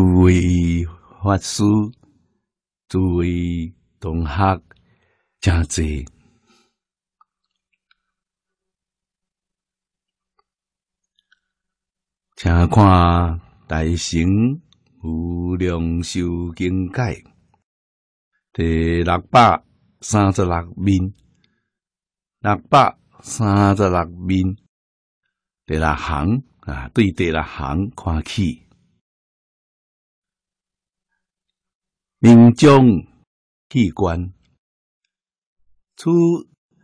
诸位法师，诸位同学，静坐，请看《大乘无量寿经》解，第六百三十六面，六百三十六面，第六行啊，对第六行看起。名将器官，出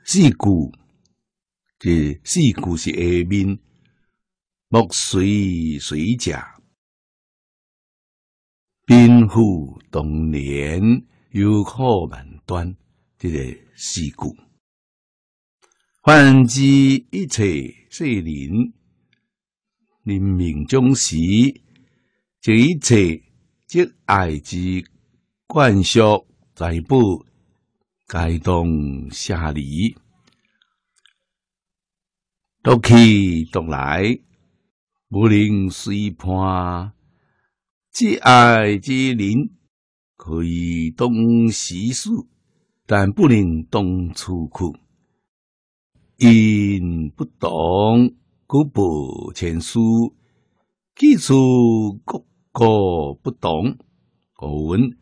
四故，这四故是下面，莫随随假，兵户东年，忧苦万端，这个四故。凡之一切世人，临命终时，这一切即爱之。灌输财布，该东下礼，读起东来，不能随判，挚爱之怜，可以当西俗，但不能当出库。因不懂故不前书，记住故故不懂古文。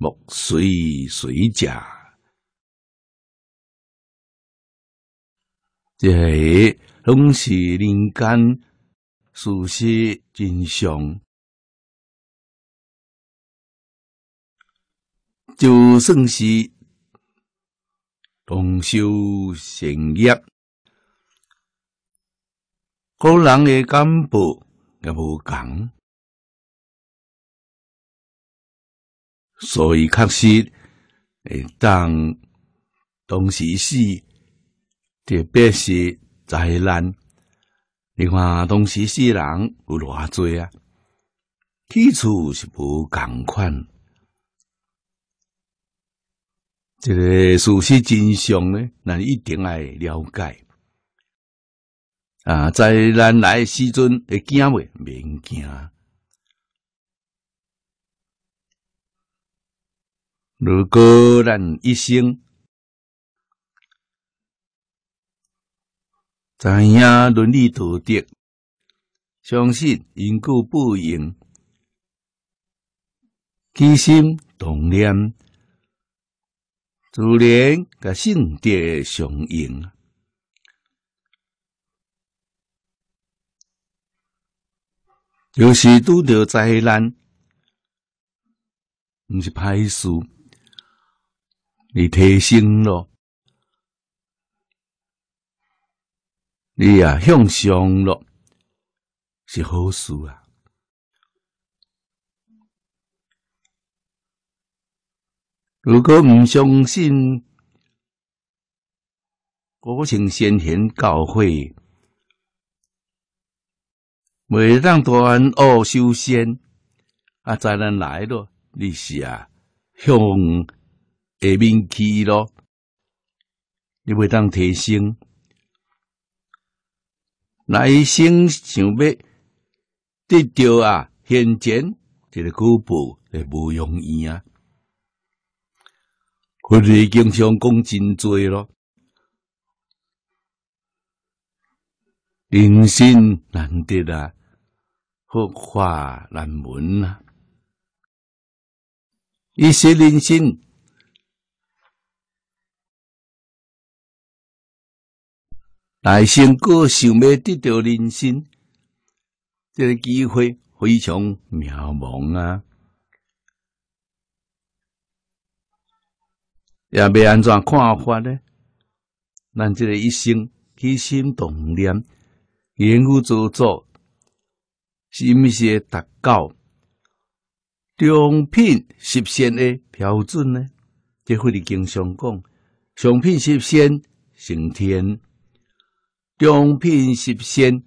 莫随随假，即系拢是人间事实真相。就算是同修成业，个人嘅感悟也无同。所以，确实，当同时死，特别是灾难，你看，同时死人有偌多啊，起初是无共款，这个事实真相呢，咱一定爱了解啊，在灾难来时阵，会惊未免惊。如果咱一生知影伦理道德、相信因果报应、起心动念，自然甲圣地相应。有是拄着灾难，毋是歹事。你提升了，你呀向上了，是好事啊！如果唔相信，我请先贤教诲，每当端午恶修仙啊，才能来咯。你是啊，向。下面去咯，你袂当提升。来生想要得到啊现前这个古报，来不容易啊！佛力经常讲真罪咯，人心难得啊，福化难闻啊，一些人心。人心果想要得到人心，这个机会非常渺茫啊！也未安怎看法呢？咱这个一生起心动念，言语做作，是毋是达到上品十现的标准呢？这会里经常讲，上品十现成天。中品实现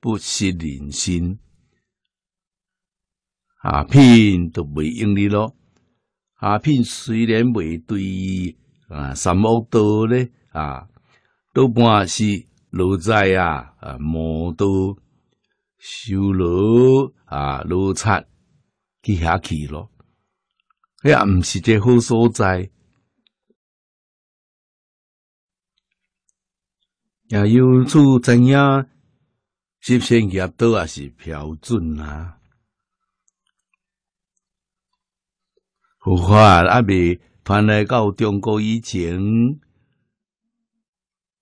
不食人心，下品都未用你咯。下品虽然未对啊三恶多咧啊，多半是奴才啊、啊，魔多修罗啊、奴才去下去咯。遐、啊、唔是个好所在。也有处怎样实现也多啊是标准啊。佛法阿弥传来到中国以前，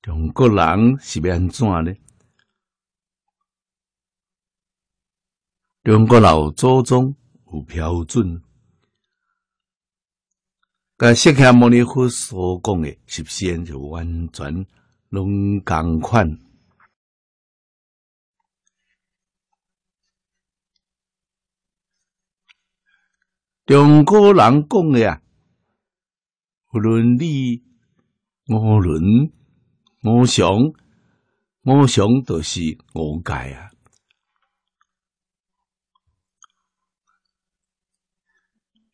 中国人是要安怎呢？中国老祖宗有标准。甲释迦牟尼佛所讲的实现就完全。拢同款，中国人讲呀，无论你，无论我想，我想都是我解啊，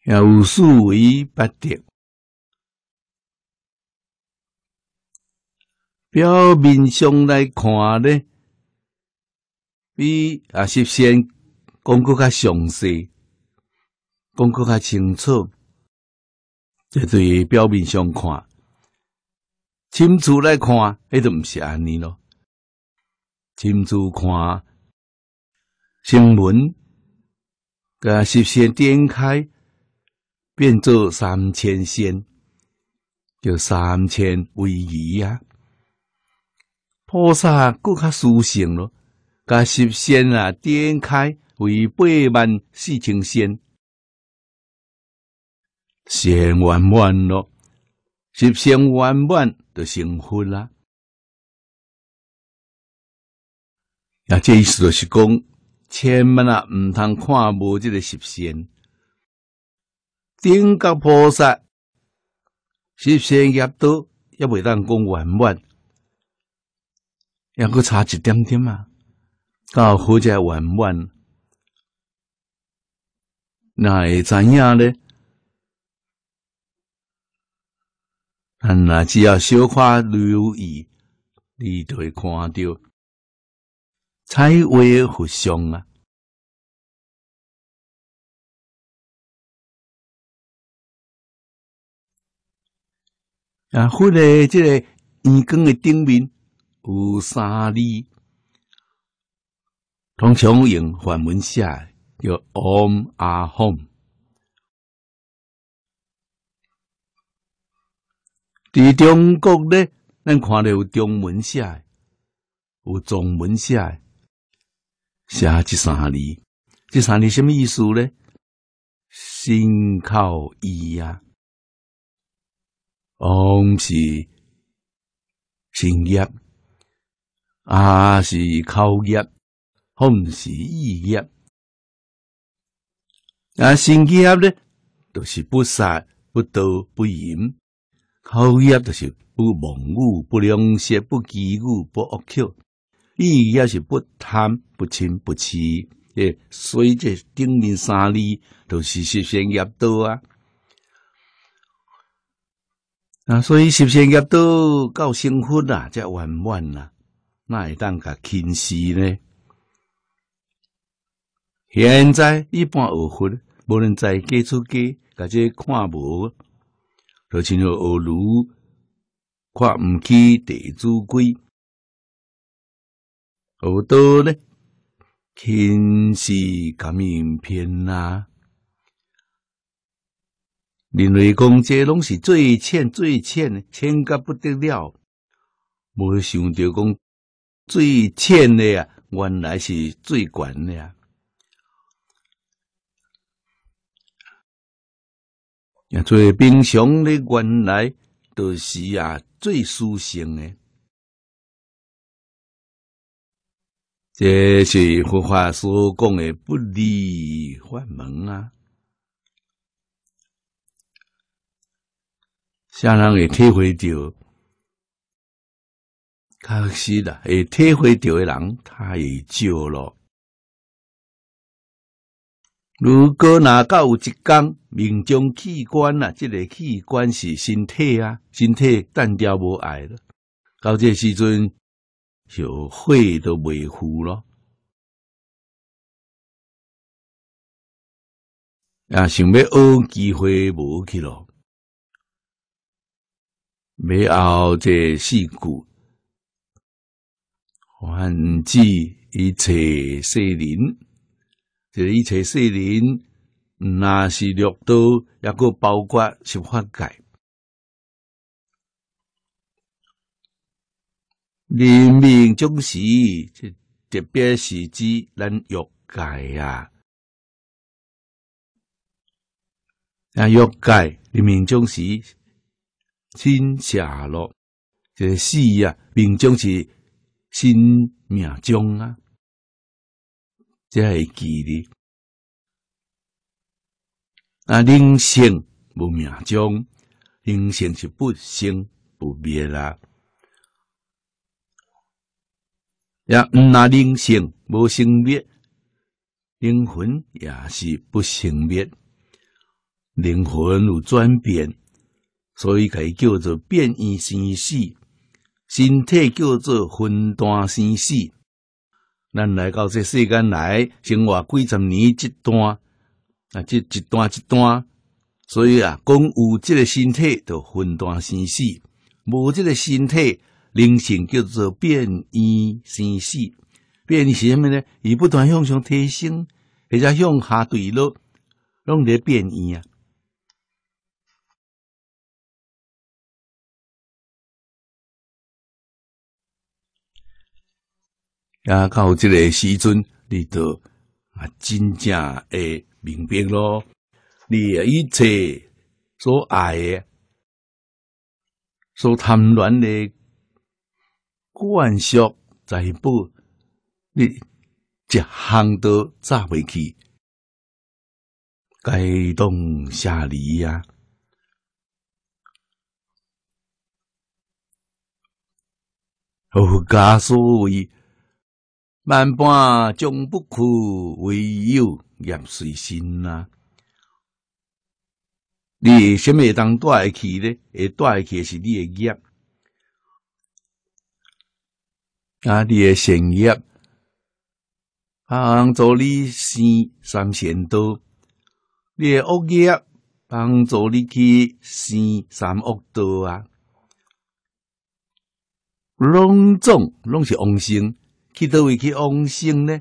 有思维八敌。表面上来看呢，比啊事先讲搁较详细，讲搁较清楚。这对表面上看，清楚来看，迄都毋是安尼咯。清楚看新闻，甲实先点开，变做三千线，叫三千位移啊。菩萨更较殊胜咯，甲十仙啊，点开为八万四千仙，仙圆满咯，十仙圆满就成佛啦。啊、这意思就是讲，千万啊，唔通看无这个十仙，顶甲菩萨十仙业多，也未当讲圆满。抑过差一点点啊，到好在圆满。那会知影咧？咱那只要小看留意，你就会看到彩绘佛像啊。啊，或者这个圆光的顶面。有三字，通常用梵文写，叫 “Om Ahom”。在中国呢，咱看到有中文写，有中文写，写即三字。这三字什么意思呢？心靠意呀，Om 是心业。啊，是口业，空是意业。啊，心业咧，就是不杀、不盗、不淫；口业就是不妄语、不良舌、不绮语、不恶口；意业是不贪、不嗔、不痴。诶，所以这顶面三字著是十善业多啊。啊，所以十善业多，到成佛啊，才圆满啊。那会当个轻视呢？现在一般二货无论在给出家，个只看无，而且个二路看毋起地主贵，好多呢轻视咁样偏啦。认为讲这拢是最欠、最欠、欠甲不得了，无想着讲。最浅的呀，原来是最悬的了；最平常的原来都是啊，最舒心的。这是佛法所讲的不离法门啊，相当会体会到。确实啦，会体会到的人太少咯。如果哪到有一天，命中器官啦，即个器官是身体啊，身体淡掉无碍了，到这时阵就火都袂呼咯。啊，想要学机会无去咯，没熬这事故。万机一切四灵，这一切四灵，那是越多也个包括是法界。人命将时，这特别是指咱欲界啊，欲界人命将时，天下落，这诗啊，黎明将时。新命中啊，才会记哩。啊，灵性无命中，灵性是不生不灭啦。呀，那灵性无生灭，灵魂也是不生灭，灵魂有转变，所以佮叫做变异生系。身体叫做分段生死，咱来到这世间来，生活几十年一段，啊，即一段一段，所以啊，讲有即个身体就分段生死，无即个身体，灵性叫做变异生死，变异是虾米呢？伊不断向上提升，或者向下坠落，拢在变异啊。呀，到即个时阵，你都啊真正诶明白咯，你一切所爱、所贪恋的惯习，在不，你一夯都抓未去，该当舍离呀！哦，加诉你。万般终不可唯有，盐随心呐。你什么当带去呢？带去是你的业，啊，你的善业帮助你生三千多；你的恶业帮助你去生三恶多啊。隆重拢是王星，去位去往生呢？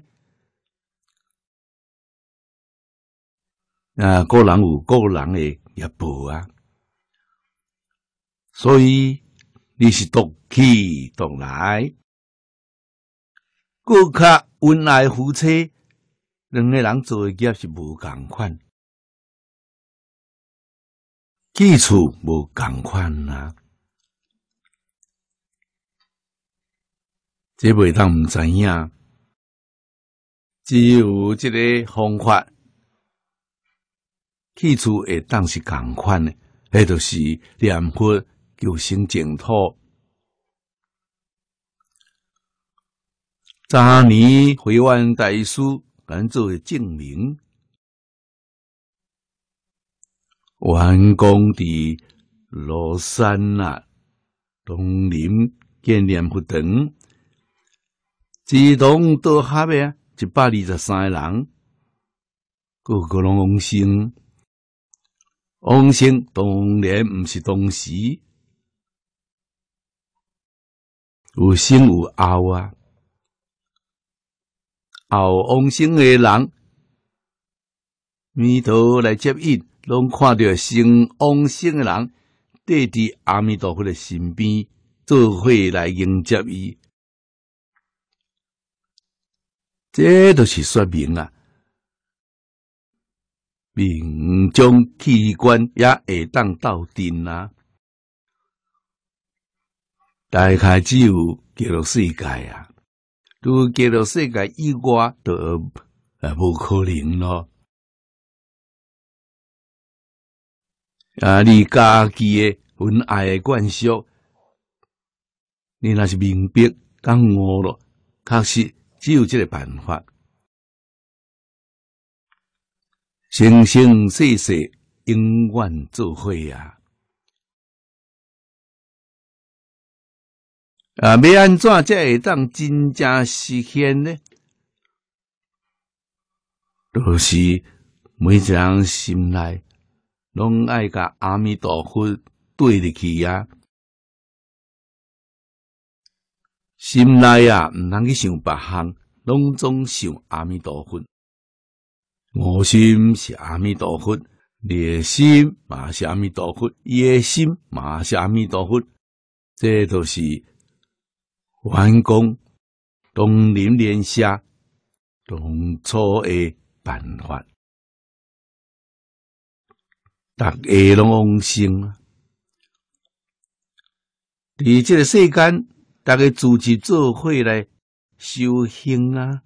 啊，个人有个人的业报啊，所以你是独去独来，顾客恩爱夫妻两个人做的业是无共款，基础无共款呐。这袂当唔知影，只有即个方法，起初会当是同款诶，迄著是念佛求生净土。早年回湾大师所做的证明，完工伫罗山啊，东林建念佛堂。自动到合的，一百二十三人，个个拢往生，往生当然毋是东西，有生有后啊！后往生的人，弥陀来接引，拢看到生往生的人，跟伫阿弥陀佛的身边，做伙来迎接伊。这都是说明啊，命中机关也会当到顶啊！大概只有极乐世界啊，如果乐世界，以外，都也不可能咯。啊，你家己的恩爱灌输，你那是明白刚误了，确实。只有这个办法，生生世世永远做伙啊！啊，要安怎才会当真正实现呢？都是每一人心内拢爱甲阿弥陀佛对得起啊！心内啊，毋通去想别项，拢总想阿弥陀佛。我心是阿弥陀佛，你的心嘛是阿弥陀佛，的心嘛是阿弥陀佛。这都是完工东林连下当初的办法，大家拢安心啊！伫这个世间。逐个自己做伙来修行啊，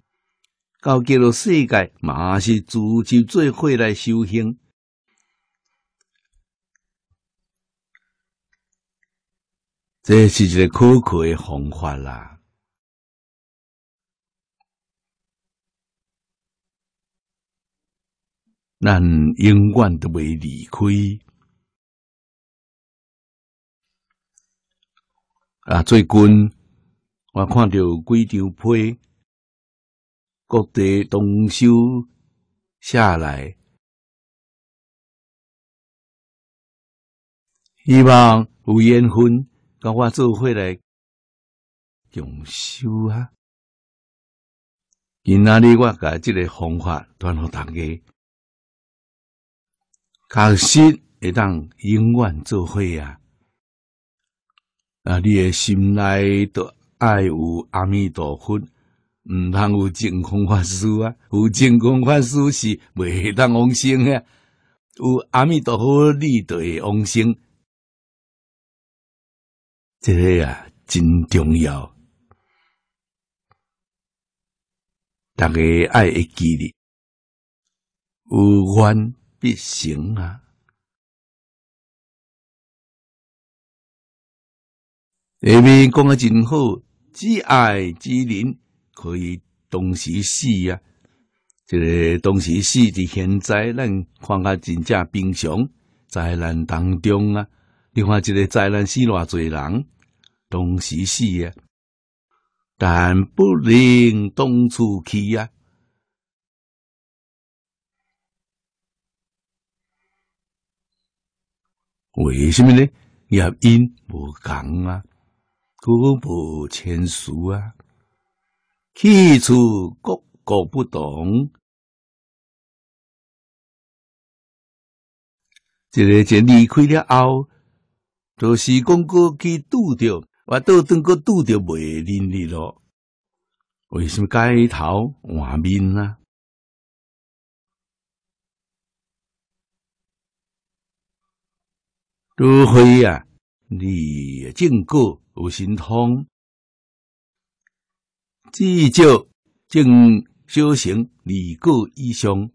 到极了世界嘛是自己做伙来修行，这是一个可靠的方法啦，咱永远都不会开。啊！最近我看到几张片，各地动手下来，希望有缘分跟我做伙来共修啊！今仔日我改这个方法，传给大家，确实会当永远做伙啊！啊！你诶心内都爱有阿弥陀佛，毋通有净空法师啊？有净空法师是袂当往生啊，有阿弥陀佛你会往生，这个啊，真重要，大家爱记哩，有冤必成啊！下面讲啊，真好，挚爱之人可以同时死啊。这个同时死伫现在，咱看啊，真正平常灾难当中啊，你看即个灾难死偌济人，同时死啊，但不能当初去啊。为什么呢？原因无共啊。各不亲书啊，起初各各不同，一个就离开了后，就是讲过去拄着，我倒中国拄着袂认得咯。为什么改头换面啊？除非啊，你经过。有神通，至少正修行二个以上。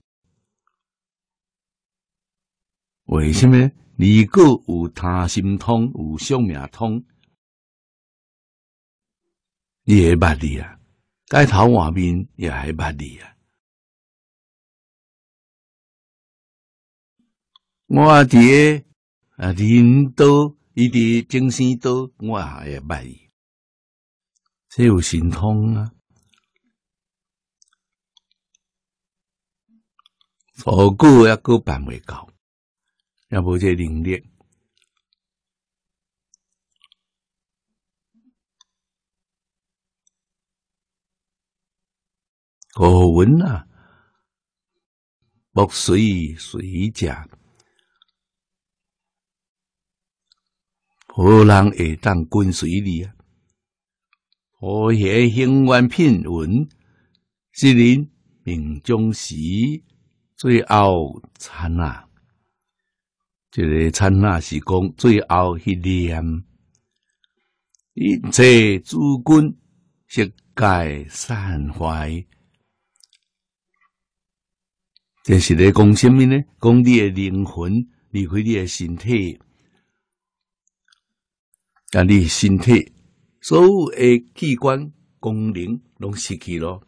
为什么二个有他心通，有生命通？也捌你啊！街头外面也捌你啊！我伫爹啊，林都。伊伫精神多，我也爱买伊。这有神通啊！左久一搁办未到，也无这能力。古文啊，莫随随讲。普通人会当跟随你啊！和谐兴运，品文，是您命中时，最后灿烂。这个灿烂是讲最后一念，一切诸君悉皆散怀。这是在讲什么呢？讲你的灵魂离开你的身体。甲你身体所有诶器官功能拢失去咯，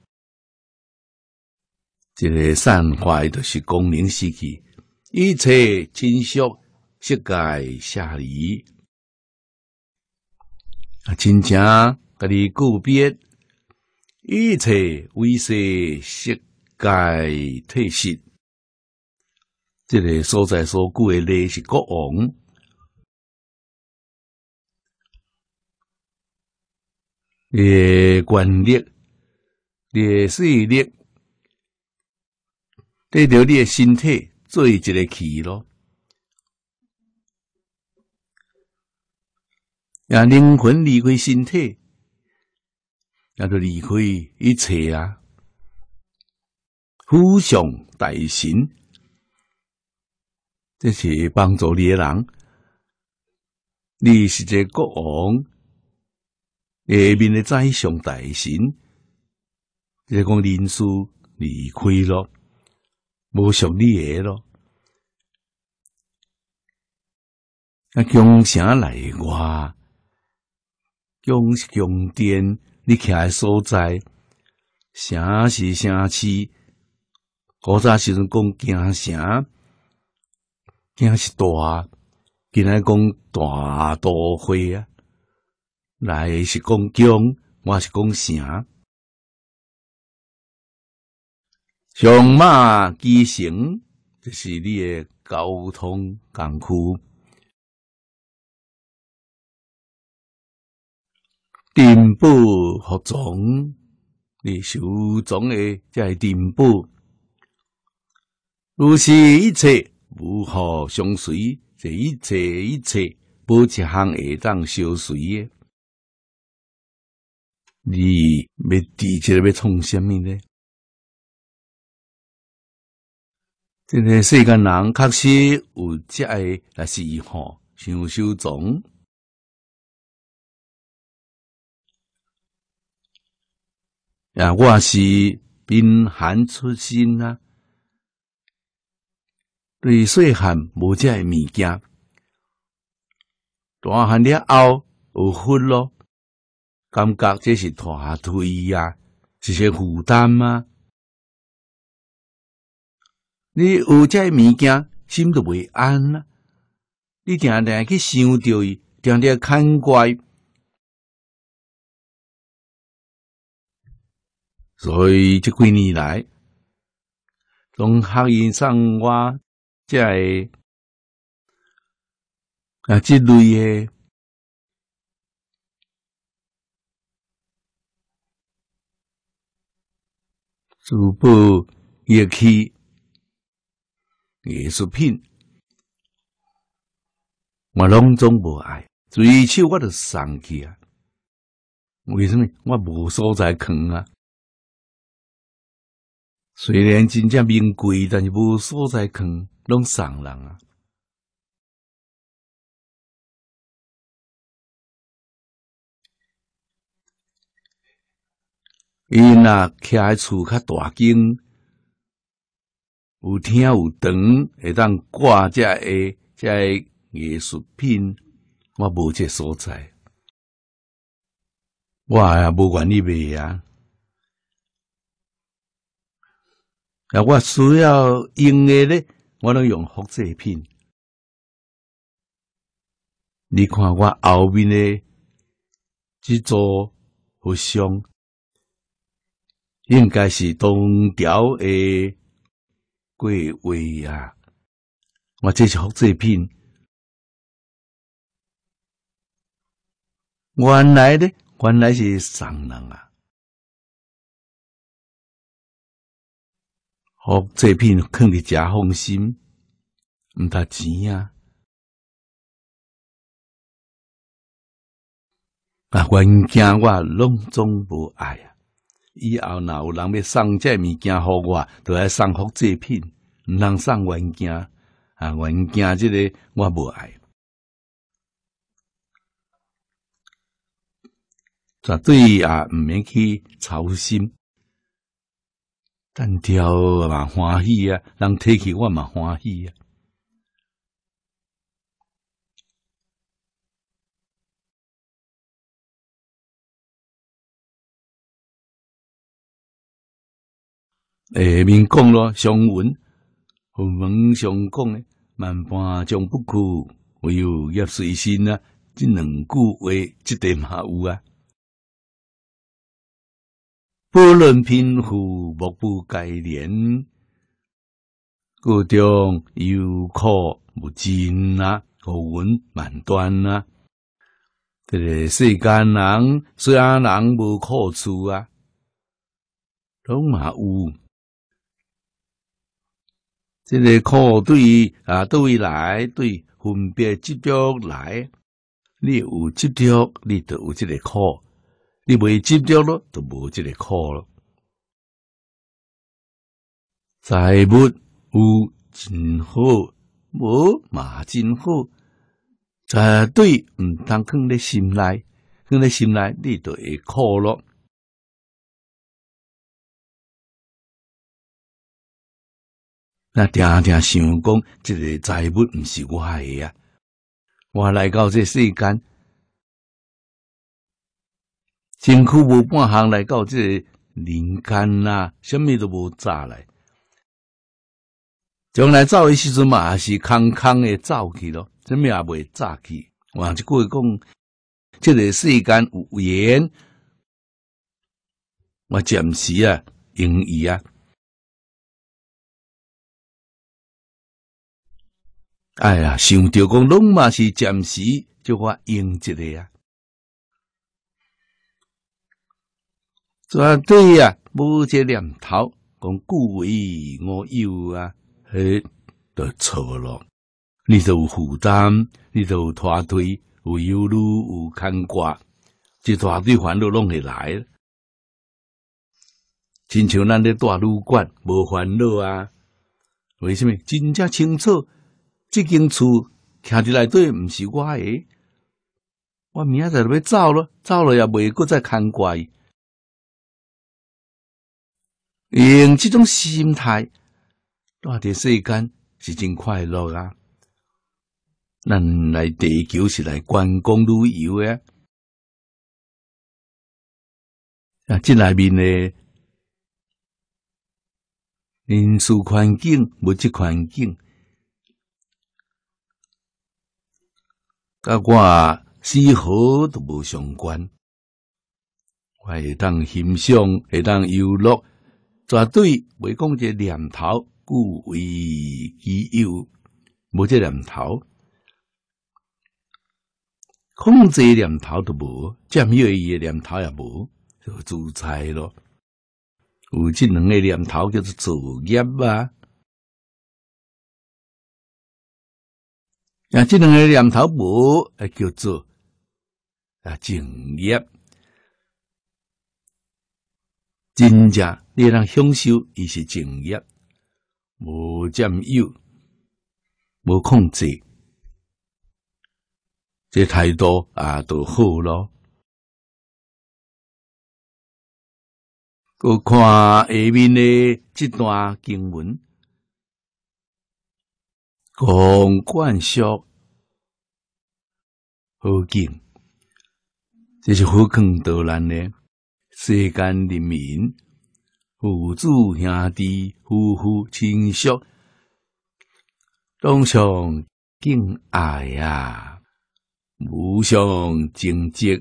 一个善坏著是功能失去，一切成熟世界下移，啊，亲情甲你告别一切微细世界退失，这个所在所居诶内是国王。也管理，也训练，对到你的身体做一个疲咯。啊，灵魂离开身体，那就离开一切啊！互相大神，这是帮助你的人，你是一个国王。下面的宰相大臣，即个人数离开了，无上你个了。那京城内外，京是宫店，你诶所在；城是城市，古早时阵讲京城，京是大，今仔讲大都会啊。来是讲江，我是讲城。上马机城就是你的交通港区。电布服装，你收装的即系电布。如是一切如何相随？这一切一切，无一项会当相随个。你要治一个要创什么呢？这个世间人确实有这的那些好想修装。呀，我是贫寒出身啊，对细汉无这的物件，大汉了后有分咯。感觉这是拖后腿呀，是些负担吗？你有这物件，心都未安了，你天天去想着伊，天天看怪，所以这几年来，从学院上娃，即系啊，即类的。珠宝、乐器、艺术品，我拢总无爱。最少我都送去啊。为什么？我无所在藏啊。虽然真正名贵，但是无所在藏，拢送人啊。伊若徛喺厝较大间，有厅有堂，会当挂遮诶遮诶艺术品，我无这所在。我也无愿意卖啊。啊，我需要用诶咧，我拢用复制品。你看我后面诶即座和尚应该是东条的贵话呀！我这是复制品，原来的原来是商人啊。复制品放伫遮放心，唔值钱啊！啊，我惊我拢总无爱啊！以后若有人要送这物件互我，都要送福制品，毋通送原件啊！原件即个我无爱，绝对啊，毋免去操心。但挑嘛欢喜啊，人提起我嘛欢喜啊。诶，民讲咯，上文，佛门相共诶，万般终不苦。唯有业随心啊，即两句话即对嘛有啊。不论贫富，莫不改怜。故中有苦无尽啊，好运万端啊。这个世间人，世间人无苦处啊，拢嘛有。这个苦对啊，对未来对分别执着来，你有执着，你就有这个苦；你没执着了，就无这个苦了。财物有真好，无嘛真好。绝对唔当放咧心内，放咧心内，你就会苦了。那定定想讲，即个财物毋是我诶啊！我来到这世间，真苦无半项，来到即个人间呐，啥物都无炸来。将来走诶时阵嘛，也是空空诶走去咯，真咩也未炸去。我句话讲，即个世间有缘，我暂时啊，用伊啊。哎呀，想着讲拢嘛是暂时，就我用一个啊。绝对呀，无这念头讲故意我要啊，嘿，都错了。你有负担，你有团队，有忧虑，有牵挂，一大堆烦恼拢会来。真像咱咧大旅馆无烦恼啊？为什么？真正清楚。即间厝徛伫内底毋是我诶。我明仔在要走咯，走了也袂再看伊。用即种心态，大伫世间是真快乐啊！咱来地球是来观光旅游诶。啊，即内面诶，人事环境、物质环境。甲我丝毫都无相关，我会当欣赏，会当娱乐，绝对未讲这念头故为己有，无这念头，控制念头都无，占有欲念头也无，就自在咯。有即两个念头叫做作业啊，啊，这两个念头不，叫做啊，静业。真正你若享受，伊是静业，无占有，无控制，这态度啊，都好咯。我看下面的这段经文。广灌说好敬，这是何空多难呢？世间人民，互助兄弟，夫妇亲属，东上敬爱呀，无上正直，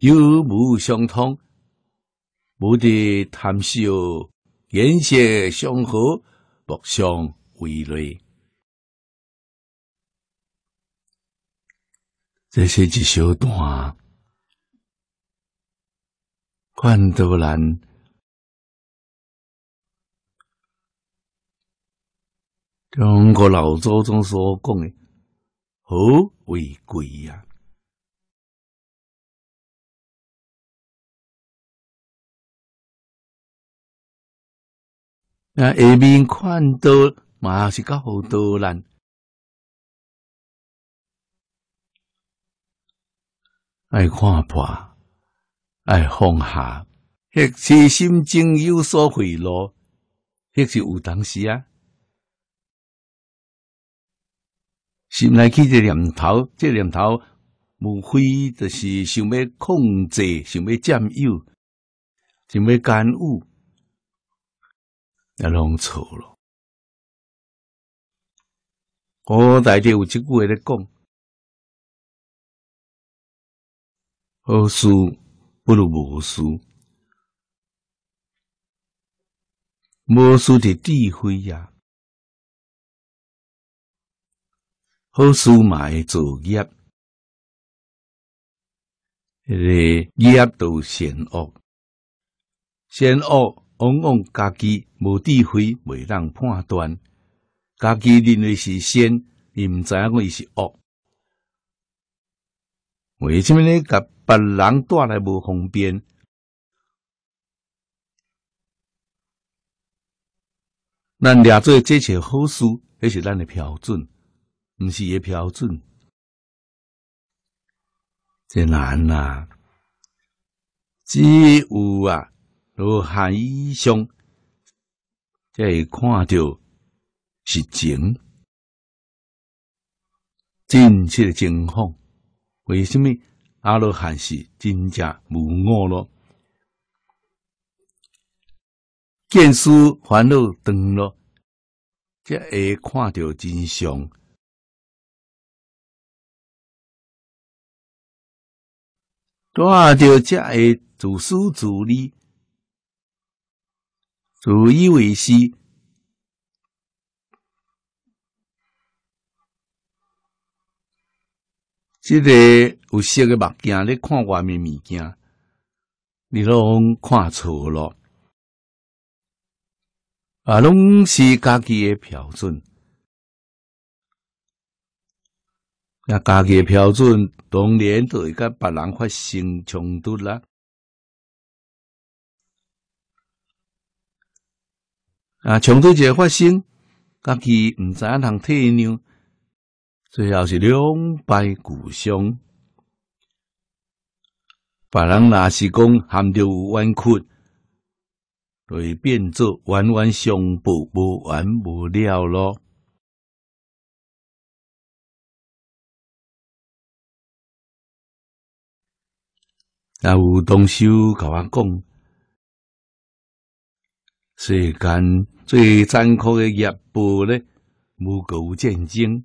有无相通，无得谈笑，言谢相和，不相为累。这是一小段，看多人。中国老祖宗所讲的“和为贵”呀，那一边看多，嘛是搞好多人。爱看破，爱放下，迄时心境有所回落，迄时有当时啊。心内起的念头，这念头无非就是想要控制，想要占有，想要感悟，那弄错了。我在这有一句话在讲。好事不如无事，无事的智慧呀。好事买做孽，那个孽都成恶，善恶往往家己无智慧，袂当判断，家己认为是善，伊毋知影为是恶，为什物呢？甲别人带来无方便，咱俩做这些好事，那是咱的标准，毋是个标准。这难呐，只有啊，如以上，才会看到实情，真实的情况，为什么？阿罗汉是真正无我咯。见思烦恼断咯，才会看到真相，看到才会自私自利，自以为是。即个有色的目镜，咧看外面物件，你拢看错了。啊，拢是家己的标准，那家己的标准当然会甲别人发生冲突啦。啊，冲突就发生，家己毋知影怎退让。最后是两败俱伤，别人若是讲含着冤屈，所以变作冤冤相报，无完无了咯。那有东修甲我讲，世间最残酷的业报咧，无垢战争。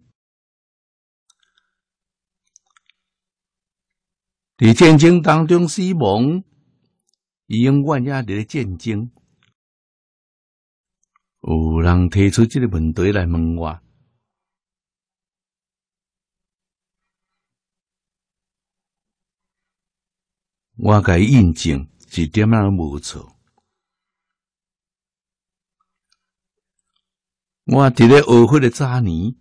伫战争当中死亡，伊永远也伫咧战争，有人提出即个问题来问我，我该印证一点，拢无错。我伫咧学分的早年。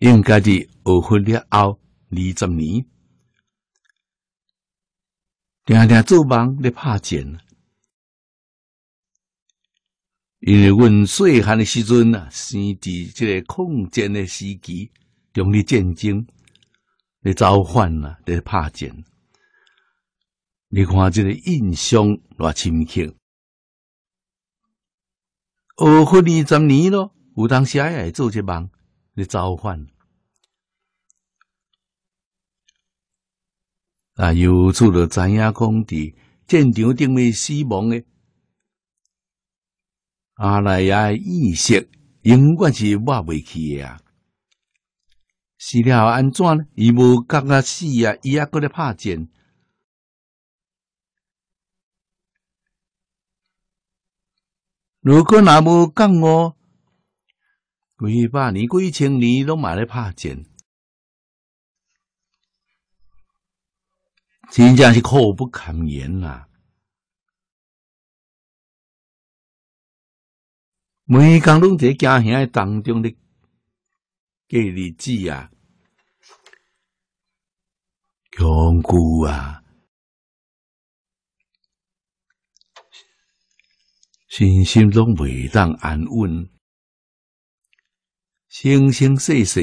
应该伫学婚了后二十年，常常做梦咧拍战，因为阮细汉诶时阵啊，生伫即个抗战诶时期，中日战争咧召唤啊，咧拍战。你看即个印象偌深刻。学婚二十年咯，有当时也会做这梦咧召唤。那有住就知影讲，伫战场顶面死亡的阿赖耶意识永远是抹未去的啊！死了安怎呢？伊无觉死啊，伊还搁咧拍战。如果若无讲哦，几百年、几千年拢嘛咧拍战。真正是苦不堪言啦！每讲拢这家乡当中的过日子啊，穷苦啊，身心拢未当安稳，生生世世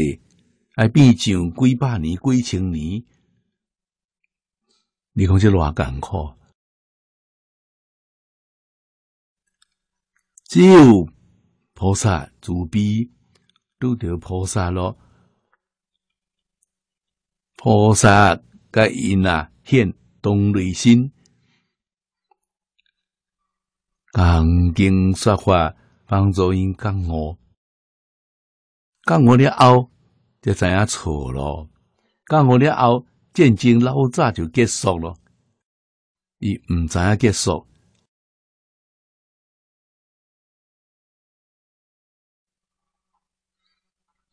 爱变上几百年、几千年。你讲这偌艰苦，只有菩萨慈悲，都得菩萨咯。菩萨甲因啊现动内心，讲经说法，帮助因讲我，讲我了后，就知影错咯。讲我了后。战争老早就结束了，伊毋知影结束，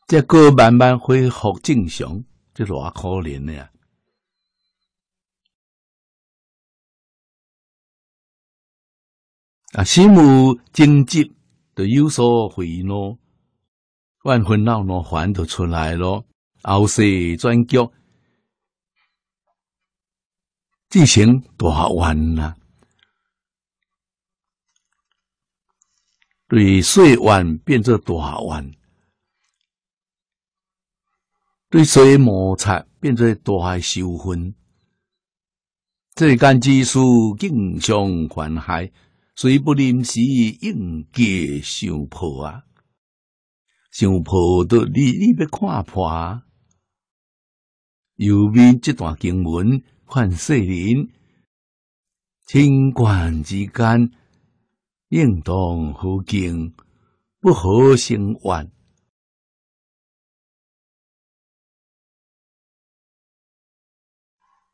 结果慢慢恢复正常，这偌可怜呢。啊，心无经济都有所回暖，万分恼怒还都出来了，后世转角。地形大弯呐，对细弯变作大弯，对细摩擦变作大修分。这干支数经常关系，虽不临时应急修破啊！修破得你，你别看破。啊，右边这段经文。看世人，清官之间，应当何敬？不合心怨。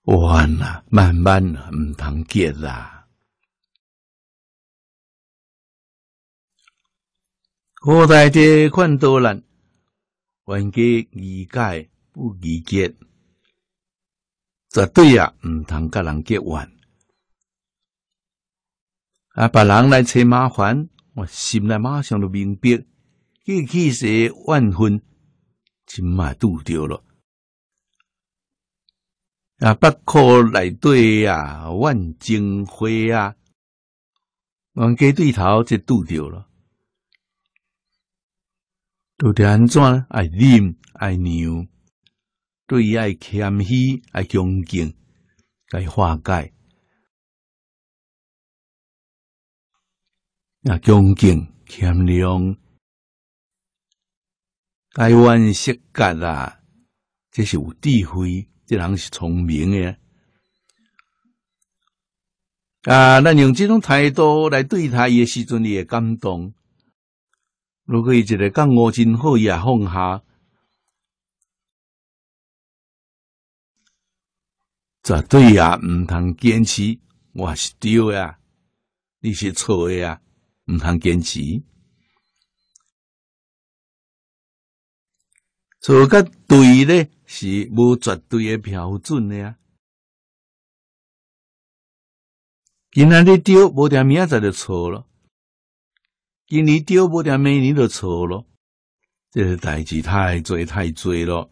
怨啊，慢慢啊，唔通结啦。古代这看多人，还结宜解不结。绝对啊，毋通甲人结怨。啊，别人来找麻烦，我心内马上就明白，气气是万分，今嘛拄着咯。啊，北靠内底啊，万金花啊，冤家对头就拄着咯。拄着安怎？爱啉，爱尿。对伊爱谦虚，爱恭敬，该化解；那恭敬谦让，该完善格啦。这是有智慧，这人是聪明的。啊，咱用这种态度来对他，诶时阵会感动。如果伊一个讲悟真好，伊也放下。绝对啊，毋通坚持，我是对诶啊，你是错诶啊，毋通坚持。错甲对咧，是无绝对诶标准诶啊。今仔日丢无定明仔载就错咯，今年丢无定明年就错咯，这个代志太多太多咯。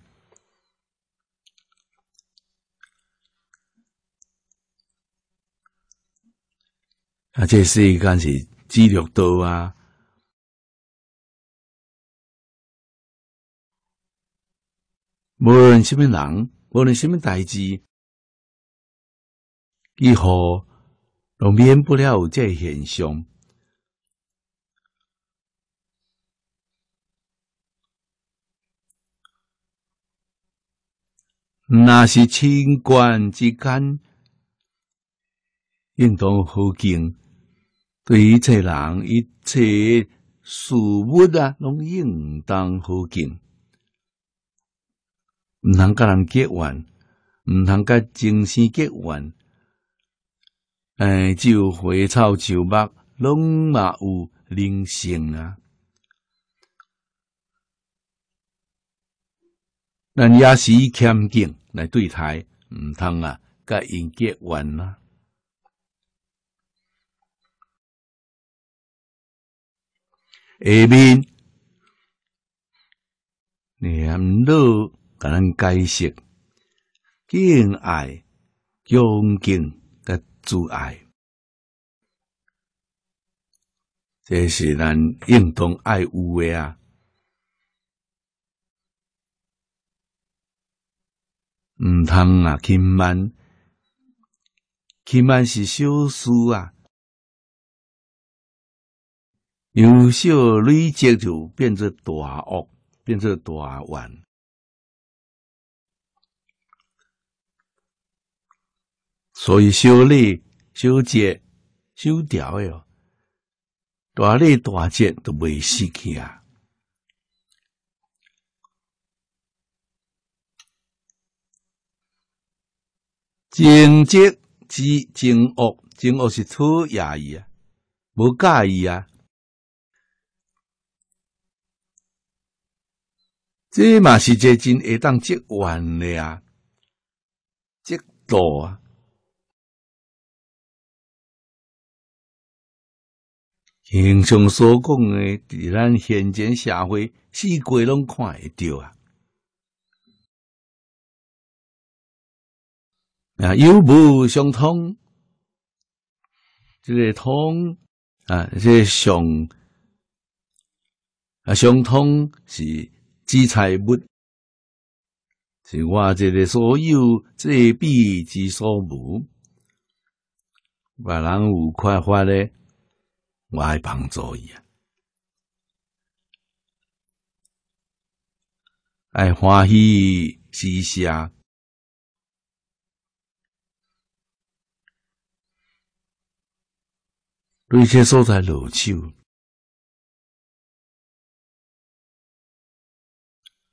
啊！这系世间是知略多啊！无论什么人，无论什么代志，以后都免不了有这现象。那是清官之间，应当好敬。对一切人、一切事物啊，拢应当好敬，毋通甲人结怨，毋通甲精神结怨。哎，就花草树木，拢嘛有灵性啊。咱也是谦敬来对待，毋通啊，甲因结怨啊。下面，念老甲咱解释，敬爱、恭敬、甲自爱，这是咱应当爱有的啊。唔通啊，起码，起码是小事啊。由小累积就变成大恶，变成大患。所以小利、小节、小掉哟，大利、大节都没死去啊。正直之正恶，正恶是讨牙医啊，无介意啊。这嘛是最近会当积完的啊，积多啊。形象所讲的，伫咱现今社会，四界拢看会到啊。啊，有无相通？就个通啊，即相啊，相通是。资财物是话，即个所有遮笔之所无，别人有快活的，我爱帮助伊啊，爱欢喜施舍，对这所在落手，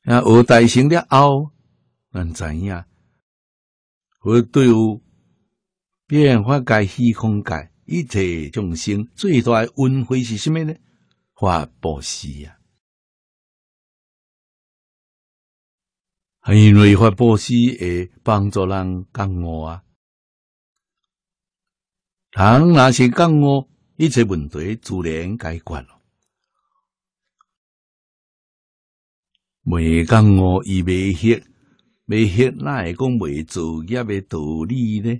啊！二大成了后，咱怎样？佛对于变化界虚空界一切众生最大的恩惠是什么呢？法布施呀！因为法布施而帮助人降悟啊！当若是降悟，一切问题，自然解决了。未讲我，伊未歇，未歇，那会讲未做业嘅道理呢？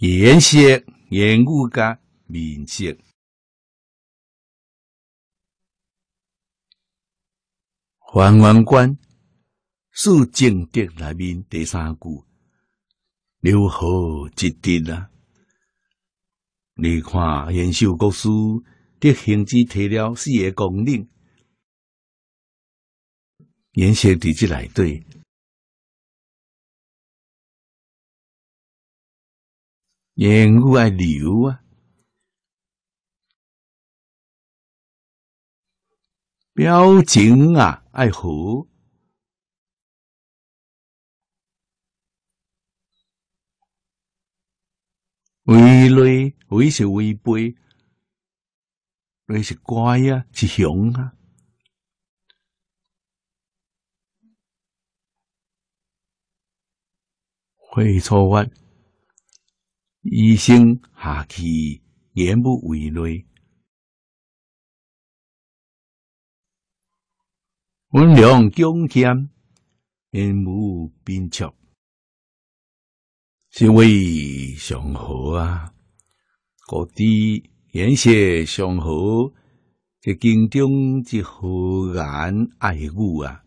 颜色、人物甲面色、还完官，数正德内面第三句，如何一滴啦？你看延寿国师。德行只提了四个功能，延伸伫这内底，言物爱聊啊，表情啊爱合，微类微是微背。对是乖啊，是雄啊。会错法，以心下气，言不为累。温良恭献，言无边缺，是为上好啊！各地。颜色上好，去经中就何难爱物啊！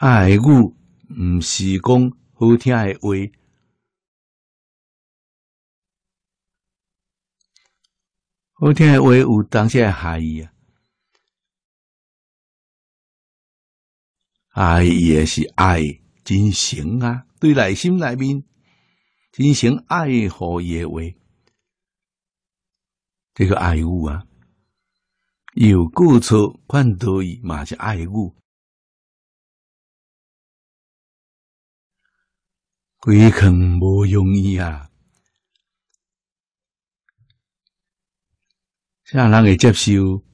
爱物唔是讲好听诶话，好听诶话有当下含义啊！爱也是爱，真诚啊，对内心内面真诚爱护也话，这个爱物啊，有过错犯多伊嘛是爱物，改康无容易啊，啥人会接受？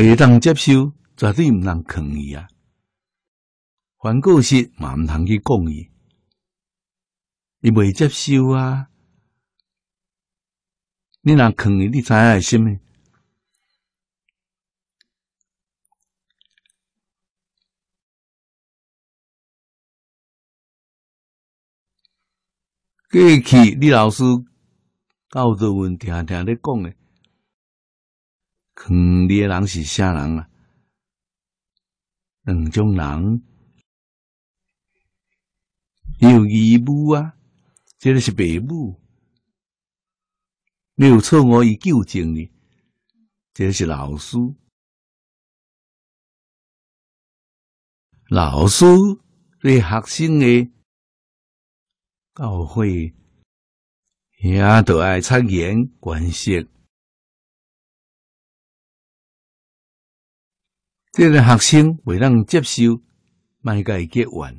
袂当接受，绝对毋当劝伊啊！反过是嘛毋通去讲伊，伊袂接受啊！你若劝伊，你知影来想物？过去李老师教得，文们常常咧讲诶。坑你诶人是啥人啊？两种人，有义母啊，这个是父母；有错误伊纠正的，这是老师。老师对学生的教诲，也都爱察言观色。这个学生未能接受，卖家结完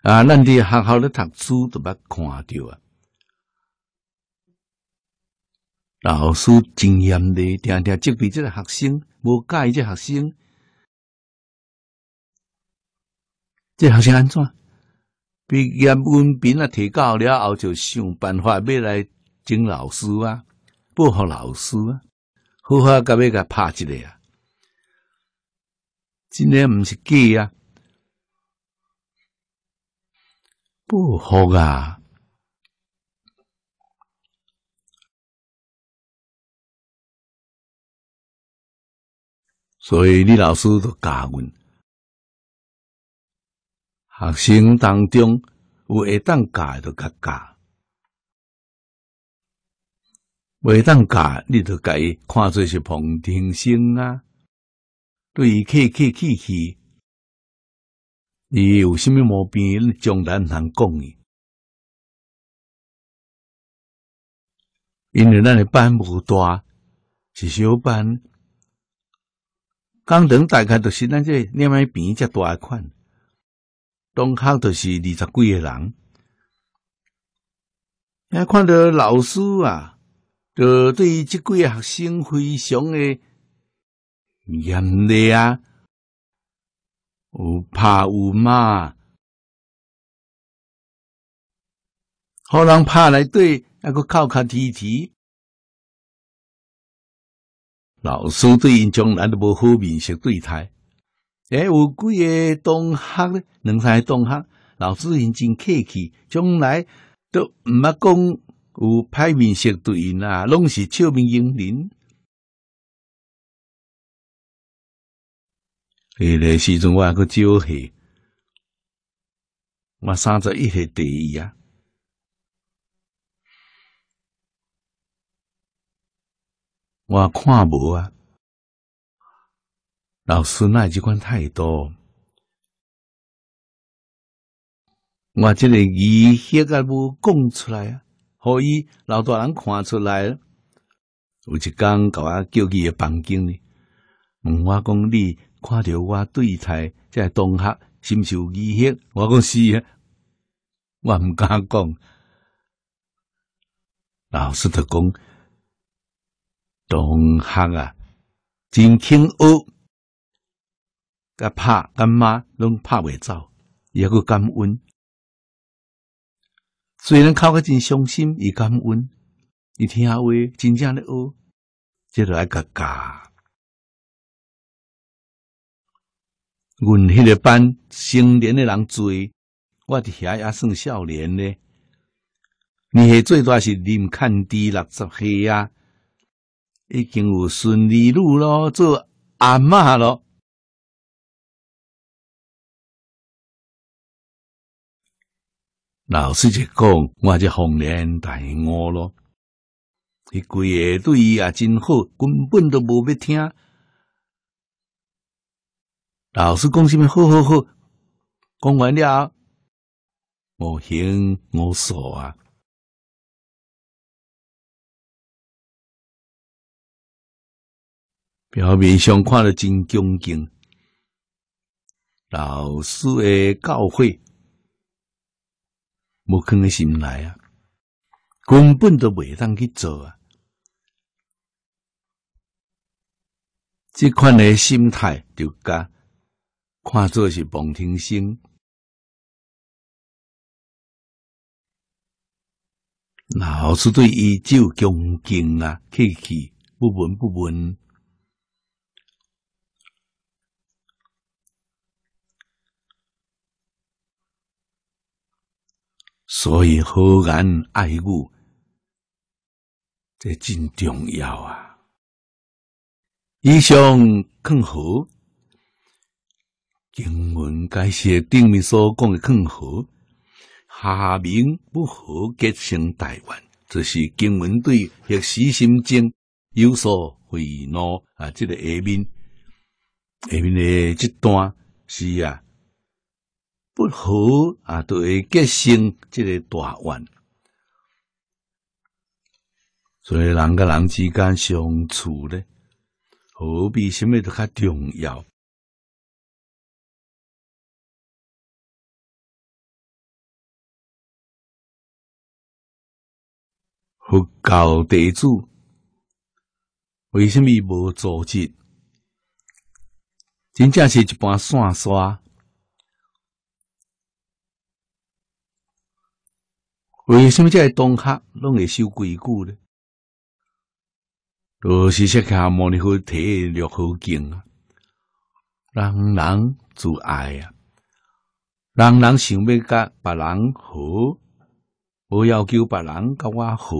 啊！咱伫学校咧读书都捌看到啊，老师经验咧，定定责备即个学生，无教伊即个学生。这老生安怎？毕业文凭啊，提高了后就想办法要来请老师啊，不好老师啊，好好甲要甲拍一个啊，真诶不是假啊，不好啊。所以李老师都教我。学生当中有会当教的就教，教，会当教，你就给伊看做是旁听生啊。对，客客气气，伊有啥物毛病，你将毋通讲伊。因为咱的班无大，是小班，讲堂大概就是咱这两边只大款。中考著是二十几个人，也看到老师啊，就对即几个学生非常诶严厉啊，有怕有骂，好人怕来对那佫哭哭啼啼。老师对因从来都无好面色对待。诶，有几个同学咧，两个同学，老师认真客气，将来都毋捌讲有歹面色对因啊，拢是笑面迎人。你个时阵，我个招戏，我三十一岁第一啊，我看无啊。老师那即款太多，我这个意乞个不讲出来啊，互以老大人看出来？有一天，甲啊叫伊个房间呢，问我讲你看着我对台，即学是毋是有意乞，我讲是啊，我毋敢讲。老师就讲同学啊，真轻恶。甲拍、甲骂，拢拍袂走，也阁感恩。虽然哭个真伤心，伊感恩，伊听话真正咧学，即落爱教教。阮迄个班，成年的人侪，我伫遐也算少年呢。你最大是林肯迪六十岁啊，已经有孙利路咯，做阿妈咯。老师就讲，我就红脸大鹅咯，迄几个对伊也真好，根本都无要听。老师讲什么？好好好，讲完了，我形我素啊！表面上看着真恭敬，老师的教诲。无空的心来啊，根本都袂当去做啊！这款嘅心态就甲看做是旁听生。老师对伊就恭敬啊，客气不闻不问。所以好颜爱故，这真重要啊！以上更和经文解释，顶面所讲的更和，下明不和结成大怨，这是经文对恶死心症有所回怒啊！这个下面下面的这段是啊。不和啊，都会结成这个大怨。所以人跟人之间相处呢，何必什么都较重要？佛教弟子为什么无组织？真正是一般散沙。为什么在同学拢会修规矩呢？都是说下魔尼好铁、六合镜啊，人人自爱啊，人人想要甲别人好，我要求别人甲我好，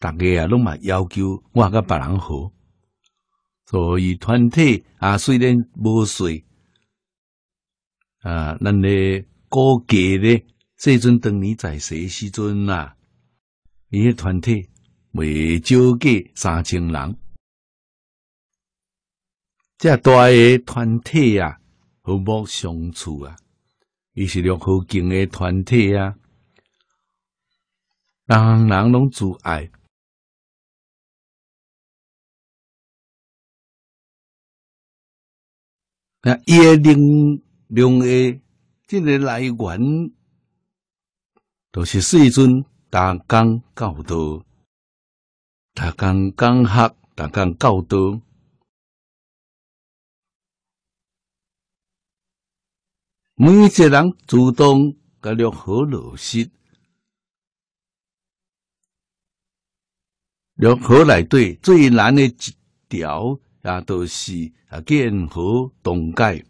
大家啊拢嘛要求我甲别人好，所以团体啊虽然无水啊，那你估计咧。这阵当年在世时阵啊，伊个团体未少过三千人，遮大诶团体啊，和睦相处啊，伊是六好敬诶团体啊，人人拢做爱，那一零零二这个来源。都是四尊大公教导，大公刚学，大公教导，每一个人主动甲入好落实，入好来对最难的一条，也都是啊建和动改。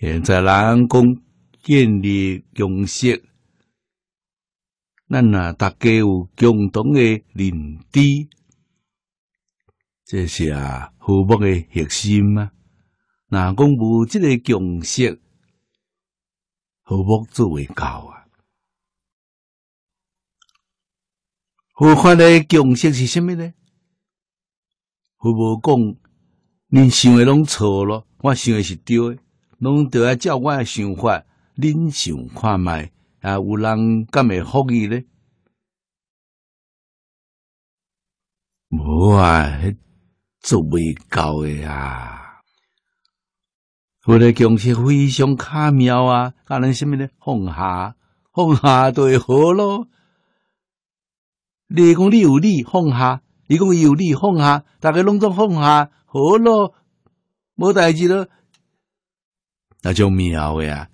现在人讲建立共识。咱啊，大家有共同的认知，这是啊，和睦的核心啊！若讲无这个共识，和睦做未到啊！和谐的共识是啥物呢？和睦讲，恁想的拢错咯，我想的是对的，拢得照我的想法，恁想看卖？啊！有人咁会服伊咧？无啊，做未到诶啊！我咧讲是非常卡妙啊！讲咧放下虾会好咯，你讲你有放下，你讲有放下，大概拢放下好咯，无代志咯，那就妙诶啊！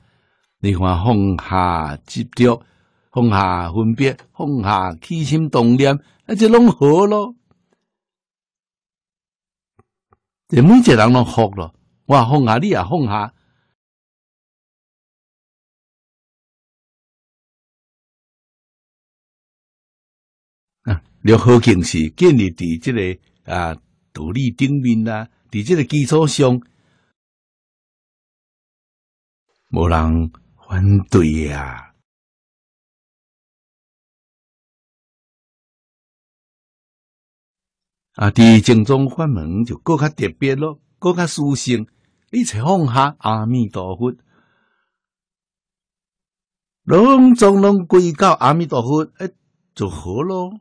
你看，放下执着，放下分别，放下起心动念，那就拢好咯。这每一个人拢好咯。我放下，你也放下。啊，六和敬是建立伫即个啊独立顶面啊，伫即个基础上，无人。很对呀，啊，弟正宗法门就更加特别咯，更加殊心。你才放下阿弥陀佛，拢中拢归到阿弥陀佛，哎，就好咯。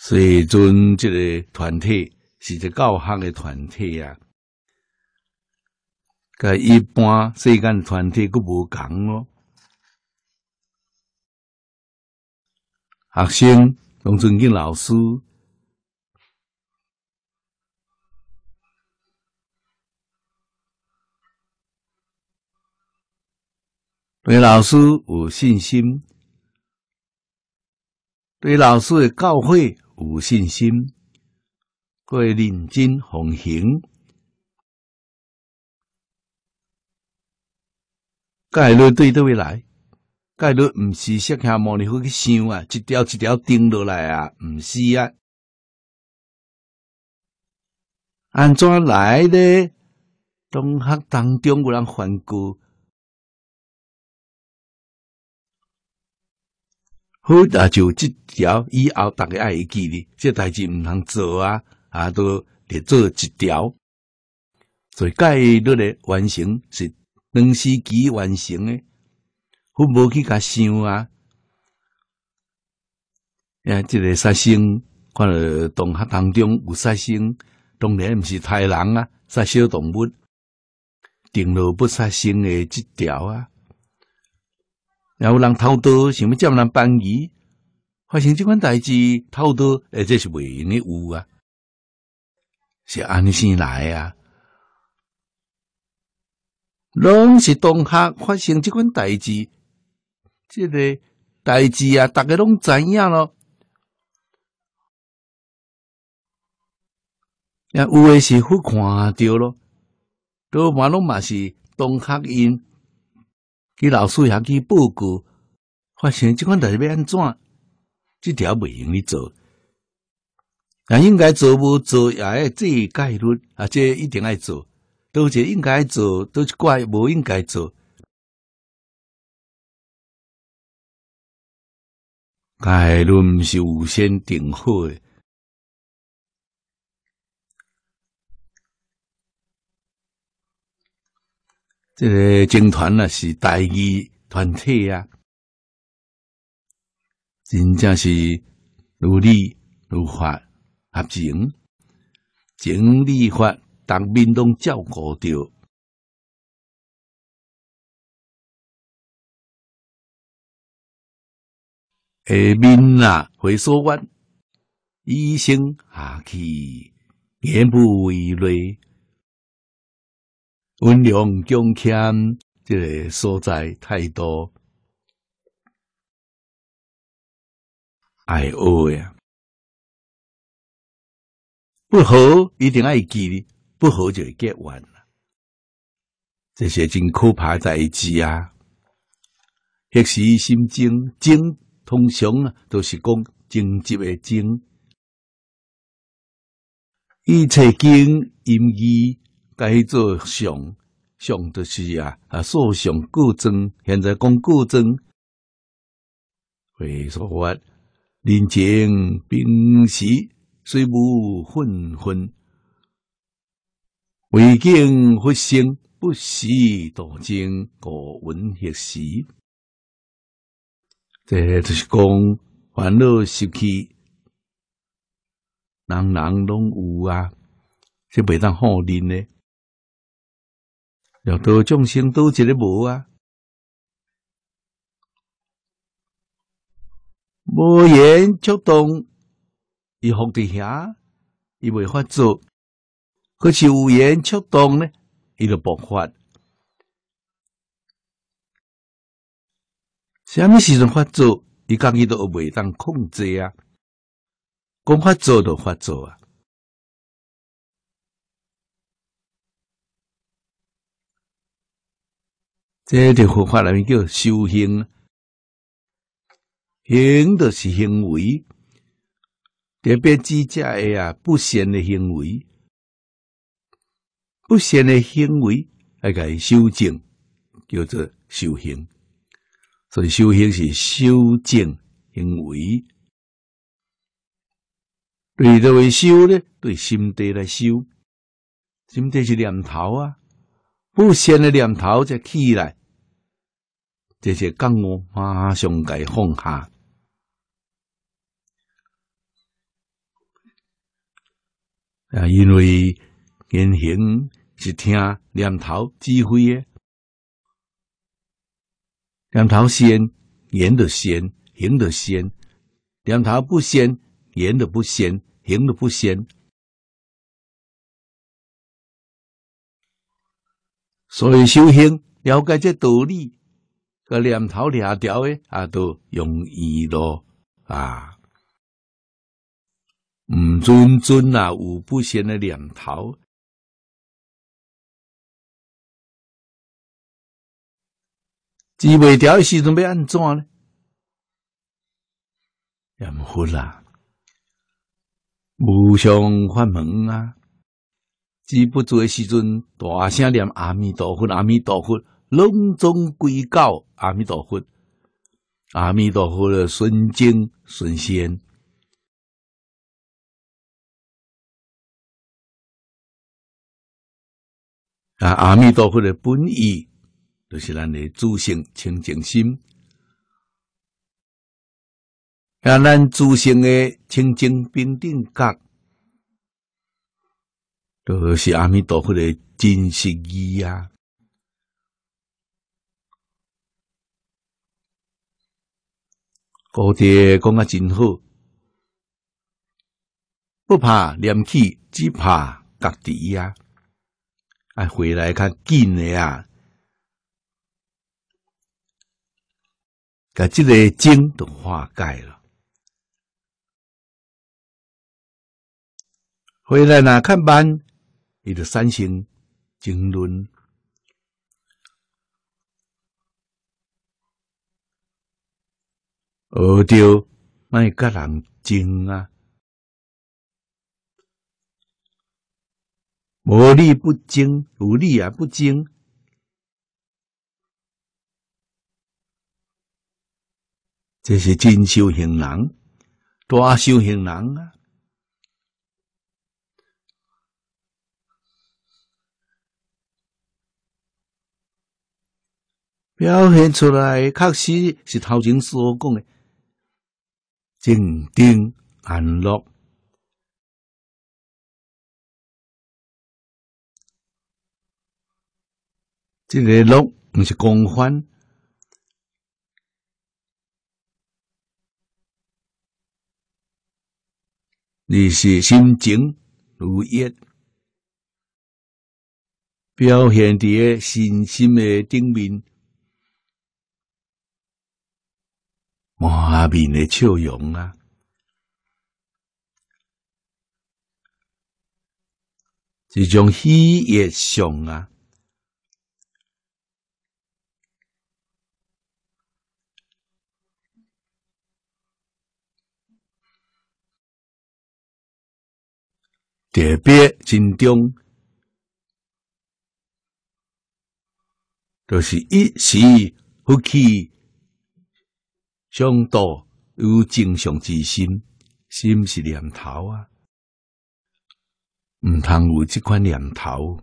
所以，阵这个团体是一个教学的团体啊，甲一般世间团体佫无同咯。学生拢尊敬老师，对老师有信心，对老师的教诲。有信心，会认真奉行，概率对都未来，概率毋是设下模拟去想啊，一条一条定落来啊，毋是啊，安怎来呢？同学当中有人反顾。好，那就这条以后大家爱记哩，这代志毋通做啊，啊都得做一条。所以概率的完成是当时己完成的，我无去甲想啊。哎，这个杀生，看了动物当中有杀生，当然毋是杀人啊，杀小动物，定落不杀生的这条啊。然后人偷多，想要叫人便宜，发生这款代志，偷多，诶，这是用的有啊，是安尼先来啊。拢是同学发生这款代志，这个代志啊，大家拢知影咯。也有的是付看着咯，都嘛拢嘛是同学因。给老师也去报告，发现这款代志要安怎，这条袂用去做，那应该做无做也爱这概率，啊，这一定爱做，都是应该做，都是怪无应该做，概率是有限定好。这个军团呢是大义团体啊，真正是如理如法合情、情理法当面拢照顾着。下面啊回所管，医生下起也不为难。温良恭谦，这个所在太多，爱恶呀，不好一定爱记，不好就结完啦，这些真可怕灾机啊！迄时心静，静通常啊都是讲静止的静，一切经言义。甲做座像像著是啊，啊塑像古装。现在讲古装，话说啊，人情冰时虽无混混，美景浮生不似道情。古文学习。这著是讲烦恼习气，人人拢有啊，是未当好认诶。要多用心都几个磨啊！无言触动，伊学得遐，伊作；可是有言触动呢，伊就爆发。啥物时阵发作，伊讲伊都袂当控制啊！讲发作就发作啊！个佛法里面叫修行，行就是行为，特别指这个啊不善的行为，不善的行为来改修正，叫做修行。所以修行是修正行为，对的维修呢，对心地来修，心地是念头啊，不善的念头才起来。这些刚我马上该放下，啊，因为言行是听念头指挥的，念头先，言的先，行的先；念头不先，言的不先，行的不先。所以修行了解这道理。个念头掠掉诶，啊，都容易咯啊！毋尊尊啊，五不善的念头，知未调诶时阵，要安怎呢？念佛啦，无上法门啊！知不足诶时阵，大声念阿弥陀佛，阿弥陀佛。拢总归告阿弥陀佛，阿弥陀佛的纯正、纯现啊，阿弥陀佛的本意就是咱的诸性清净心，啊，咱诸性的清净平等觉，就是阿弥陀佛的真实意啊。菩提讲啊，真好，不怕念起，只怕家己啊。哎，回来较紧诶啊！甲即个经都化解了。回来呢，看班，伊就三心经论。无着卖甲人争啊！无利不争，无利也不争。这是真修行人，大修行人啊！表现出来，确实是头前所讲的。静定安乐，这个乐不是狂欢，而是心情如一，表现伫信心的顶面。画面的笑容啊，这种喜悦上啊，特别真章，就是一时福气。想道有正常之心，心是念头啊，毋通有即款念头。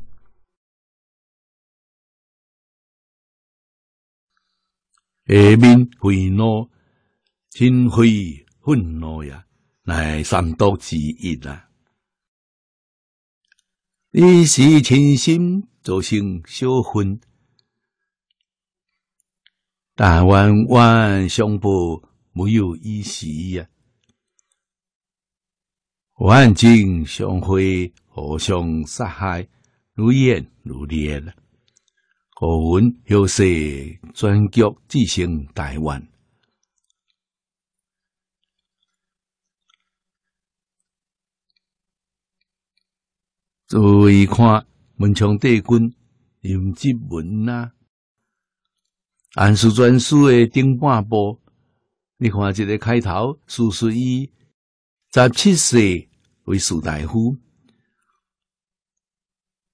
下面烦恼，天会愤怒呀，乃三毒之一啊。一时轻心，造成小魂。台湾湾相部没有一思呀！万金相辉互相杀害，如烟如烈了。何文休息，转角即成台湾。注意看文昌帝君严志文呐。《暗室专书》的顶半部，你看即个开头，四十一、十七岁为士大夫，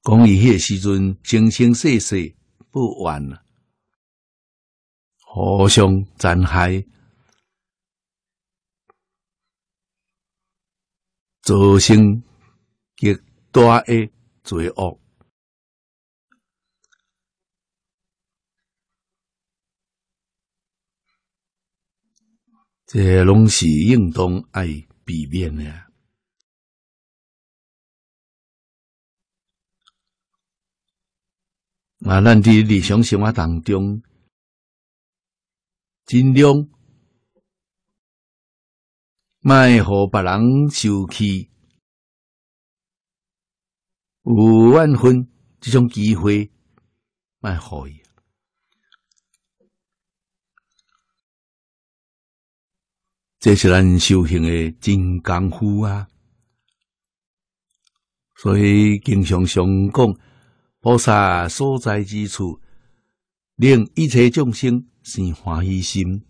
讲伊迄个时阵，生生世世不完，互相残害，造成极大的罪恶。这拢是应当爱避免的。啊，咱伫日常生活当中，尽量卖，互别人受气，有万分这种机会，卖互伊。这是咱修行的真功夫啊！所以经常常讲，菩萨所在之处，令一切众生生欢喜心，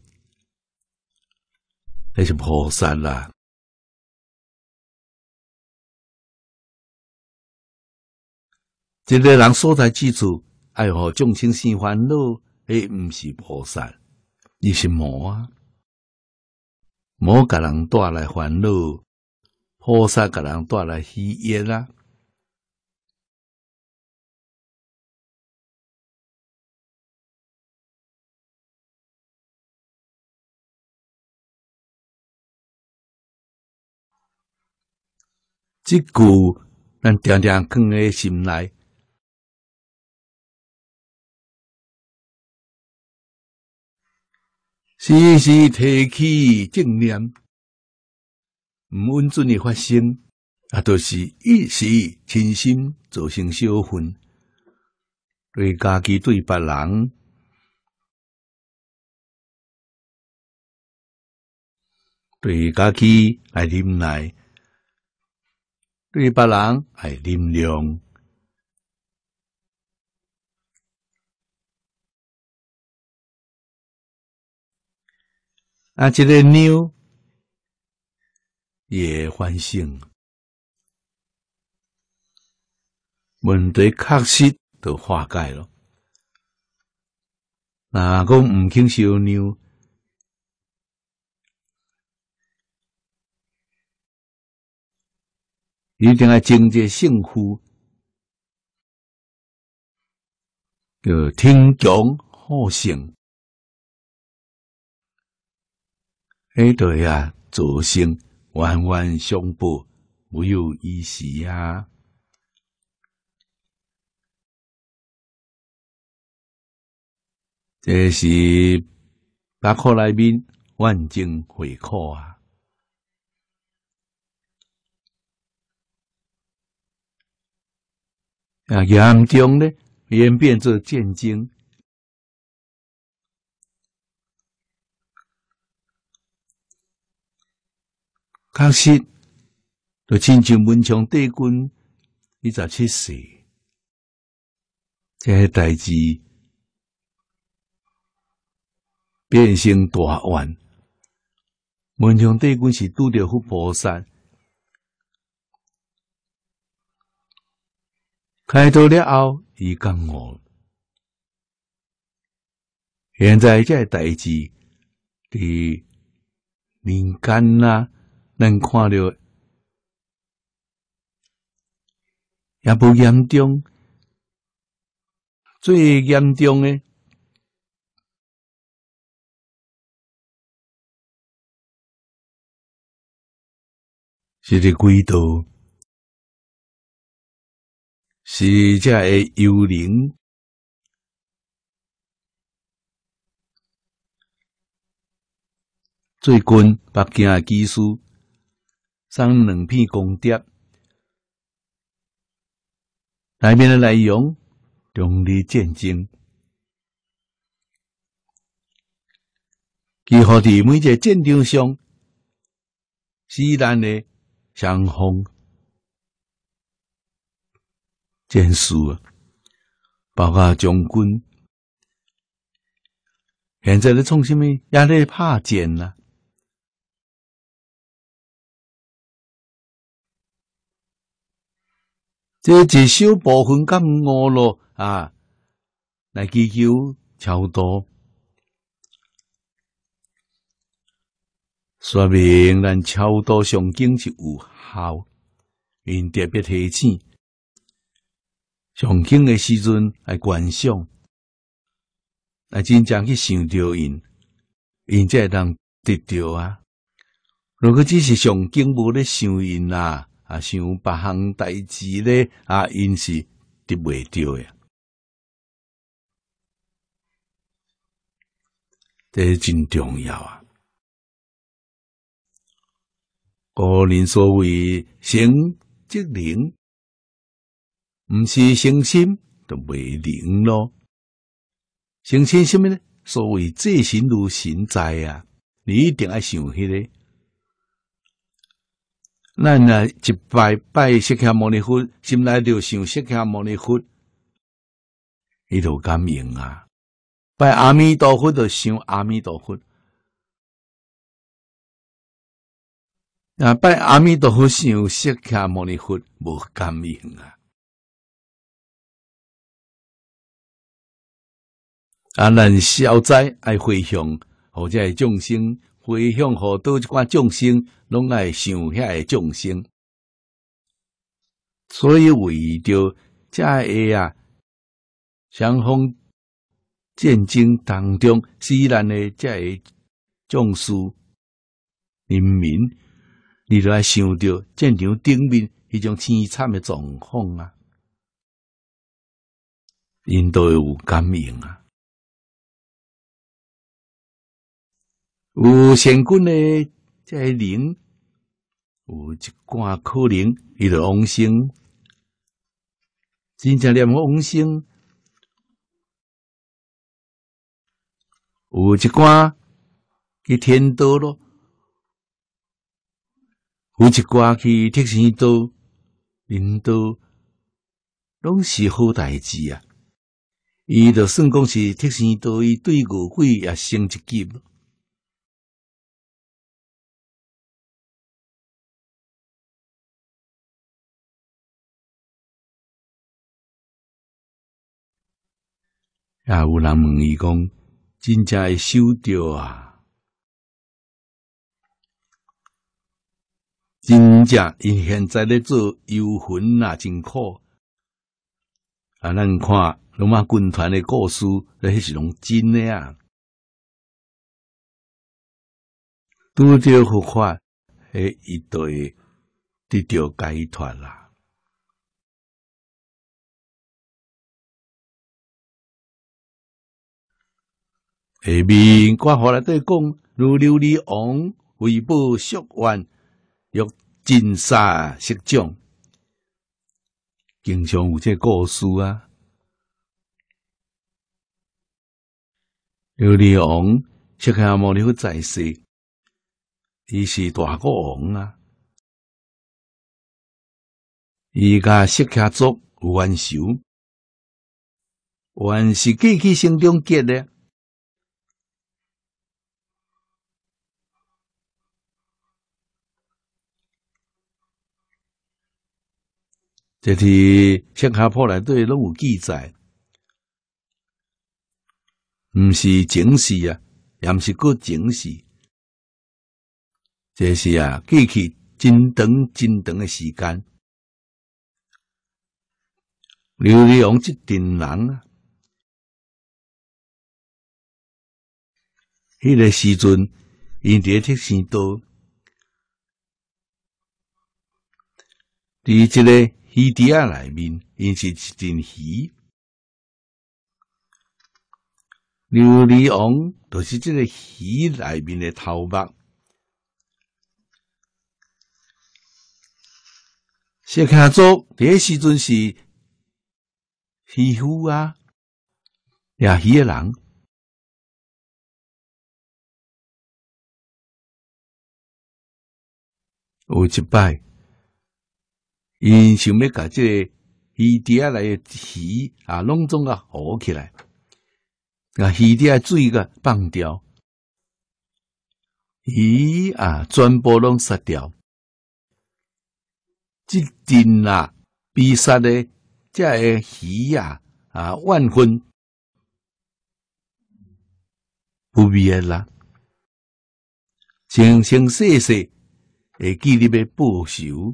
那是菩萨啦。一个人所在之处，爱好众生生烦恼，那不是菩萨，而是魔啊！某个人带来烦恼，菩萨个人带来喜悦啊！即句咱常常放下心内，时时提起正念，毋稳准的发生，啊，就是一时清心造成小混。对家己对别人，对家己爱忍耐，对别人爱忍让。啊，即个妞也欢省，问题确实都化解了。若讲毋肯收妞一定要境界幸福，要听降好胜。迄对啊，做声弯弯胸部没有一思呀！这是百科内面万经回科啊，啊，样中呢，演变做战争，确实，就亲像文昌帝君二十七世，即些代志变成大弯。文昌帝君是拄着佛菩萨，开到了后伊讲我。现在即系第二字啲民间能看到也不严重，最严重的是这轨道，是这个幽灵。最近北京的技术。送两篇公牒，里面的内容中力战争，几乎在每一场战争上，是难的双方战士啊，包括将军。现在在从什么压力拍战这一小部分咁额咯，啊，来祈求超多，说明咱超多上经就有效。因特别提醒，上经的时阵来观赏，来真正去想着因，因才会能得到啊。如果只是上经无咧想因啊。啊，想别项代志咧，啊，因是得未着呀，这真重要啊！古人所谓“行即灵”，唔是诚心就未灵咯。诚心什么呢？所谓“即心如神在”啊，你一定爱想迄个。咱若一拜拜释迦牟尼佛，心内就想释迦牟尼佛，伊就感应啊。拜阿弥陀佛就想阿弥陀佛，啊拜阿弥陀佛想释迦牟尼佛无感应啊。啊，咱消灾爱回向或者众生。回向好多即款众生，拢爱想遐个众生，所以为着遮个啊，双方战争当中死难的遮个将士、人民，你爱想着战场顶面迄种凄惨的状况啊，因都有感应啊。有善根的这类人，有一寡可能伊到往生，真正念往生，有一寡去天道咯，有一寡去天升道、人道，拢是好代志啊！伊就算讲是天升道，伊对五鬼也升一级。大有人问伊讲：“真正会收掉啊！真正因现在咧做游魂啊，真苦啊！咱看龙马军团的故事，那些是拢真诶啊！拄着佛法，嘿，一对得着解脱啦。”下面我互莱德》讲，如琉璃王为报宿愿，欲金沙色将，经常有这故事啊。琉璃王石下莫了在世，伊是大国王啊。伊甲石刻族有完仇，完是过去心中结的。这是《石海坡内底拢有记载，毋是整事啊，也毋是搁整事，这是啊，过去真长真长诶时间。刘丽红即阵人啊，迄个时阵，伊爹铁生刀，伫这个。鱼池啊，内面因是一阵鱼，琉璃王就是即个鱼内面的头目。先看做第一时阵是渔夫啊，也鱼的人，有一摆。因想要把这鱼钓来，鱼啊弄中啊合起来，啊鱼钓水个放掉，鱼啊全部拢杀掉，这天啦必杀的，这鱼呀啊万分不灭啦，生生世世会记你咪报仇。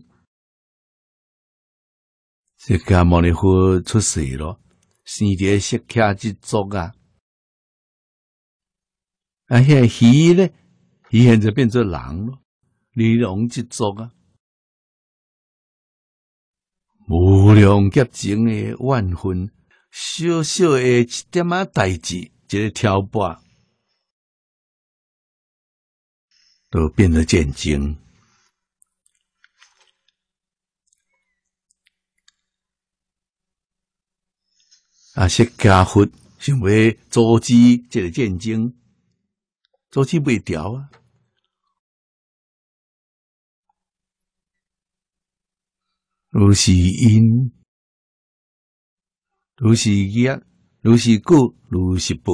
这家茉莉花出世了，是这些卡之作啊。啊，遐鱼呢？鱼现在变成人了，你龙之作啊？无量劫前的万分小小的、一点仔代志，一个挑拨，都变得见精。啊，是家佛想要阻止这个战争，阻止不掉啊！如是因，如是结，如是果，如是报，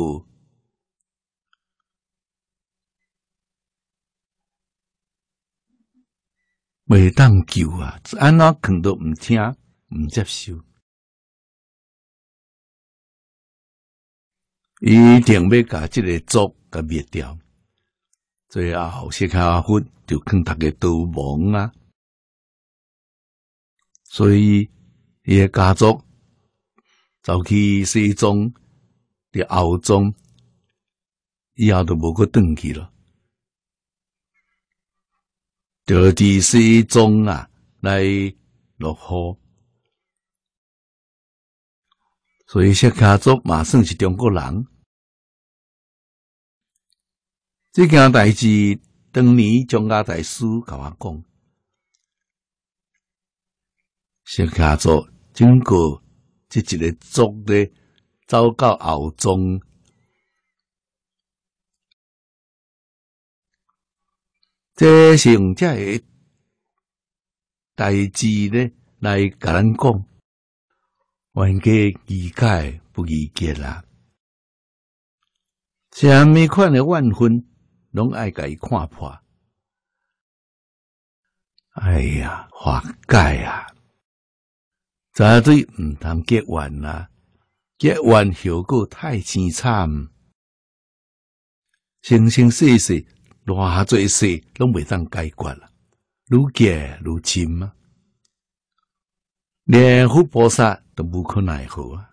未当救啊！安都唔听，唔接受。伊定要甲即个族甲灭掉，最后血卡佛就看大家都亡啊！所以伊诶家族就去西藏，伫澳中，以后都无去转去了。就伫西藏啊来落户，所以血卡族马上是中国人。这件代志，当年张家大师甲我讲，小家族经过这一个族的，走到后中，这是用这些大志呢来甲咱讲，冤家宜解不宜结啦？虽然款看了万分。拢爱甲伊看破，哎呀，活该啊！扎对毋通结缘啊，结缘效果太凄惨，生生世世偌侪事，拢袂当解决啦，愈结愈深啊！连佛菩萨都无可奈何。啊！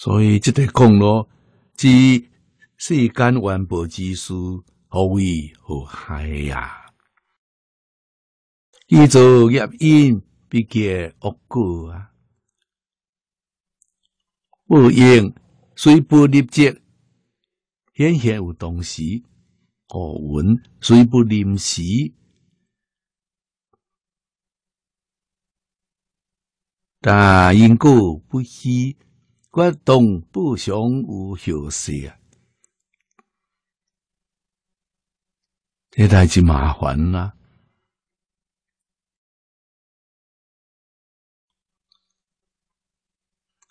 所以即个讲咯，即世间万般之事，何为何害呀？欲做业因，必结恶果啊！恶因虽不立见，显现有东时；恶文虽不临时，但因果不虚。我动不想有好事啊，这代子麻烦啦！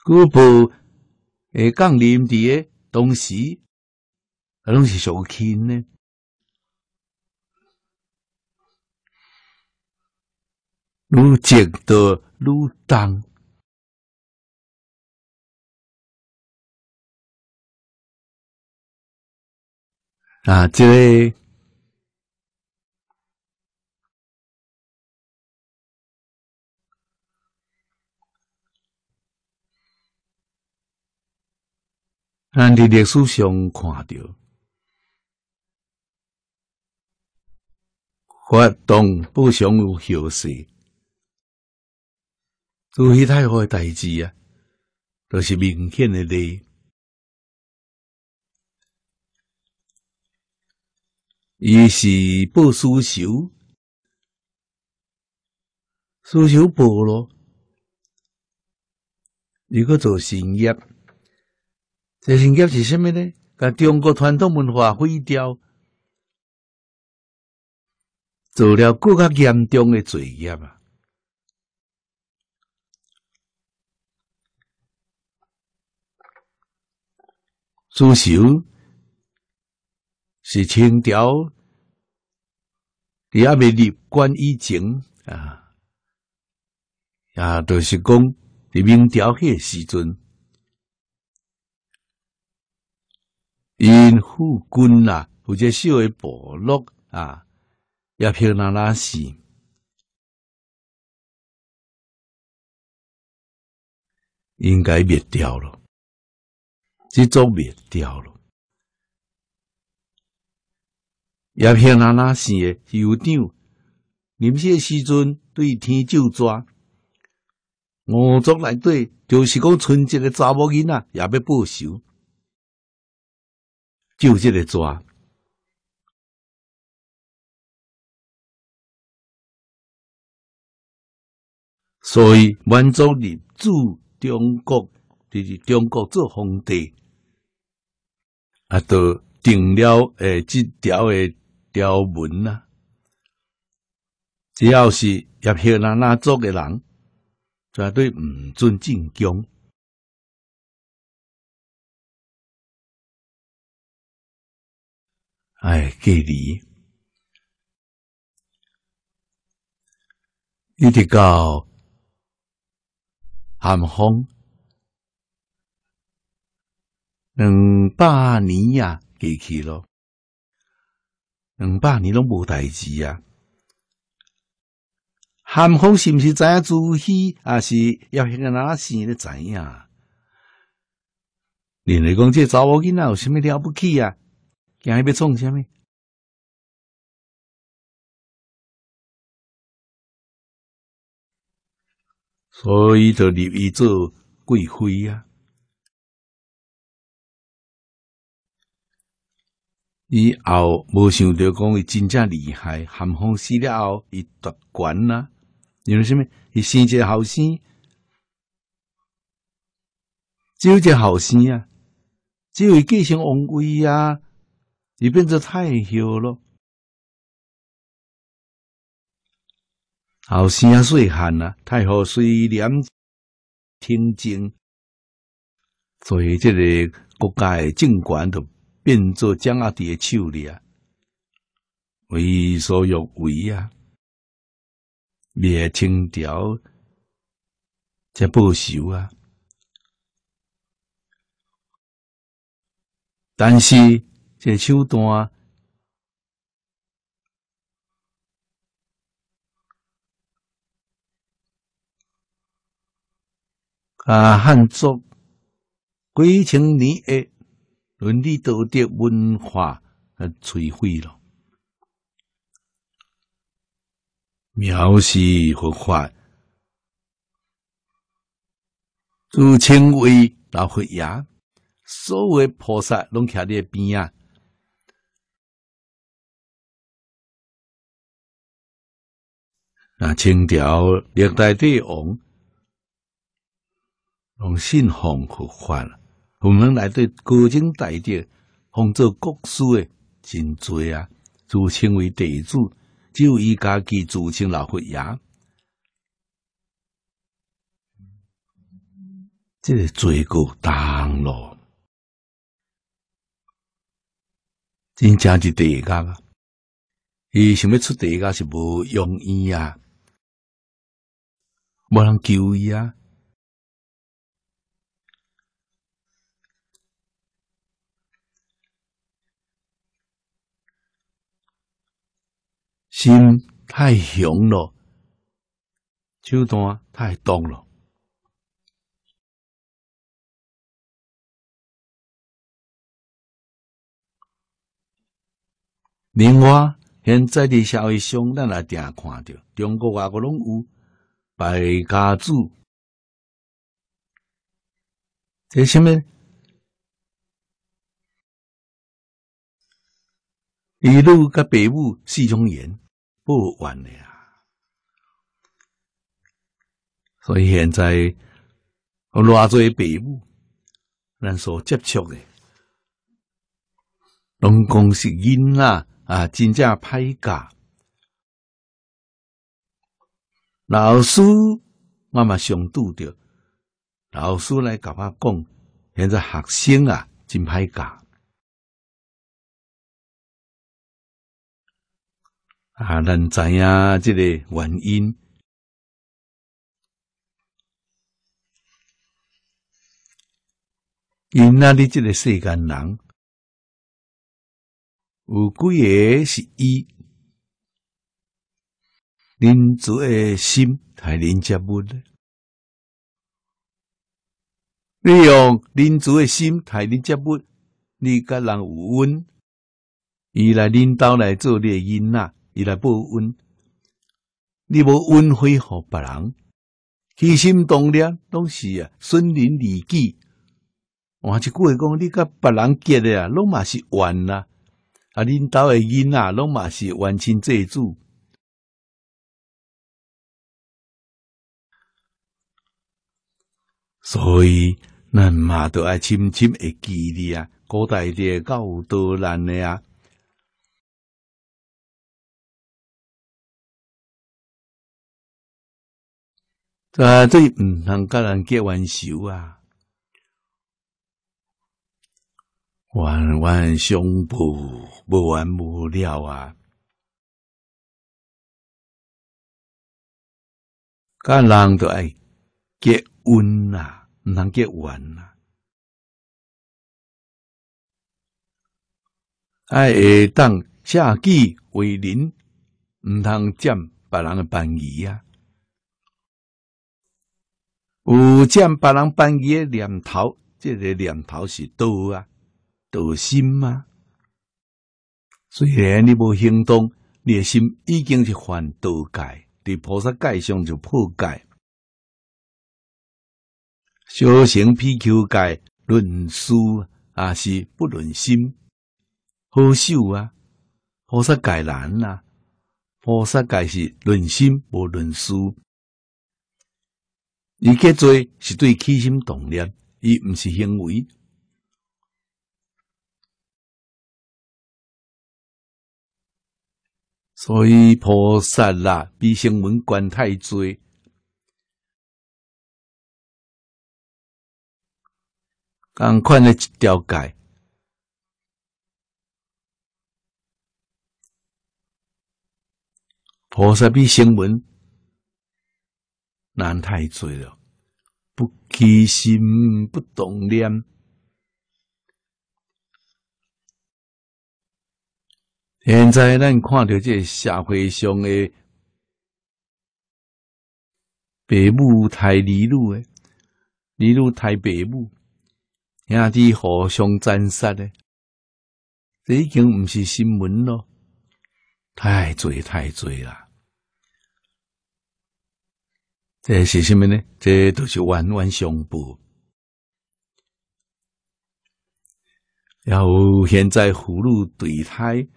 古步下岗念的当时，拢时做欠呢，愈积多愈重，啊，这咱伫历史上看到，活动不想有后事，做起太好的代志啊，都是明显的例。于是报私仇，私仇报了。如果做新业，这新业是什么呢？把中国传统文化毁掉，做了更加严重的罪业啊！私仇。是清朝，你阿未立关以前啊，啊，都是讲伫明朝迄时阵，因副军啦负者小微部落啊，也飘那那死，应该灭掉了，即种灭掉了。也偏那那时的酋长，临死时阵对天就抓，五族来对就是讲春节的查某囡仔，也要报仇，就这个抓。所以满族立足中国，就是中国做皇帝，啊，都定了诶，这条诶。条文啊，只要是入香南那族嘅人，绝对唔准进宫。哎，几年一直到咸丰两百年呀，过去咯。两百，年拢无代志啊？韩风是毋是知影朱熹，还是要迄个哪生咧知影？人来讲，这查某囡仔有虾米了不起啊？惊伊要创虾米？所以就立伊做贵妃啊。以后无想着讲伊真正厉害，寒风死了后，伊夺冠啦。因为虾米？伊生一个后生，只有一个后生啊，只有继承王位啊，伊变成太后咯。后生啊，细汉啊，太后虽然听经，所以这个国家政权都。变做江阿弟的手里啊，为所欲为啊，未清朝才报仇啊！但是这手段啊，汉族几千年诶。伦理道德文化啊摧毁了。苗西佛法，诸千位老佛爷，所有菩萨拢徛诶边啊。那清朝历代帝王，拢信奉佛法我们来对高种大地，当做国师的真多啊，自称为地主，只有伊家己自称老佛爷，这个罪过大路，真正是地家啊！伊想要出地家是无容易啊，无人救伊啊！心太雄了，手段太动了。另外，现在的社会上，咱也定看到，中国外国拢有败家子，这什么？儿女甲白母是种缘。不完了，所以现在有偌侪父母，咱所接触诶拢讲是阴啦啊，真正歹教。老师，我嘛常拄着老师来甲我讲，现在学生啊，真歹教。啊，咱知影即个原因。因那里即个世间人，有几个是伊，恁主的心太廉价物咧。你用恁主的心太廉价物，你甲人有恩，伊来恁兜来做你囡仔。伊来报恩你要恩惠互别人欺心动念拢是啊损人利己换一句话讲你甲别人结诶啊拢嘛是缘啊啊恁兜诶囡仔拢嘛是完成债主所以咱嘛着爱深深诶记咧啊古代诶到有倒难诶啊啊，这毋通甲人结冤仇啊！冤冤相报，无完无了啊！甲人都爱结冤啊，毋通结怨啊！爱会当下计为邻，毋通占别人诶便宜啊！有占别人宜诶念头，这个念头是刀啊，刀心吗？虽然你无行动，你诶心已经是犯刀戒，伫菩萨戒上就破戒。修行 PQ 戒论书啊，是不论心，好受啊！菩萨戒难啊，菩萨戒是论心不论书。伊去做是对起心动念，伊毋是行为，所以菩萨啦，比新闻管太济，刚款的一条改。菩萨比新闻。难太醉了，不积心，不动念。现在咱看到这社会上的父母太儿女，儿女太父母，兄弟互相残杀诶，这已经毋是新闻咯，太醉太醉啦！这是什么呢？这都是冤冤相报。然后现在葫芦对胎，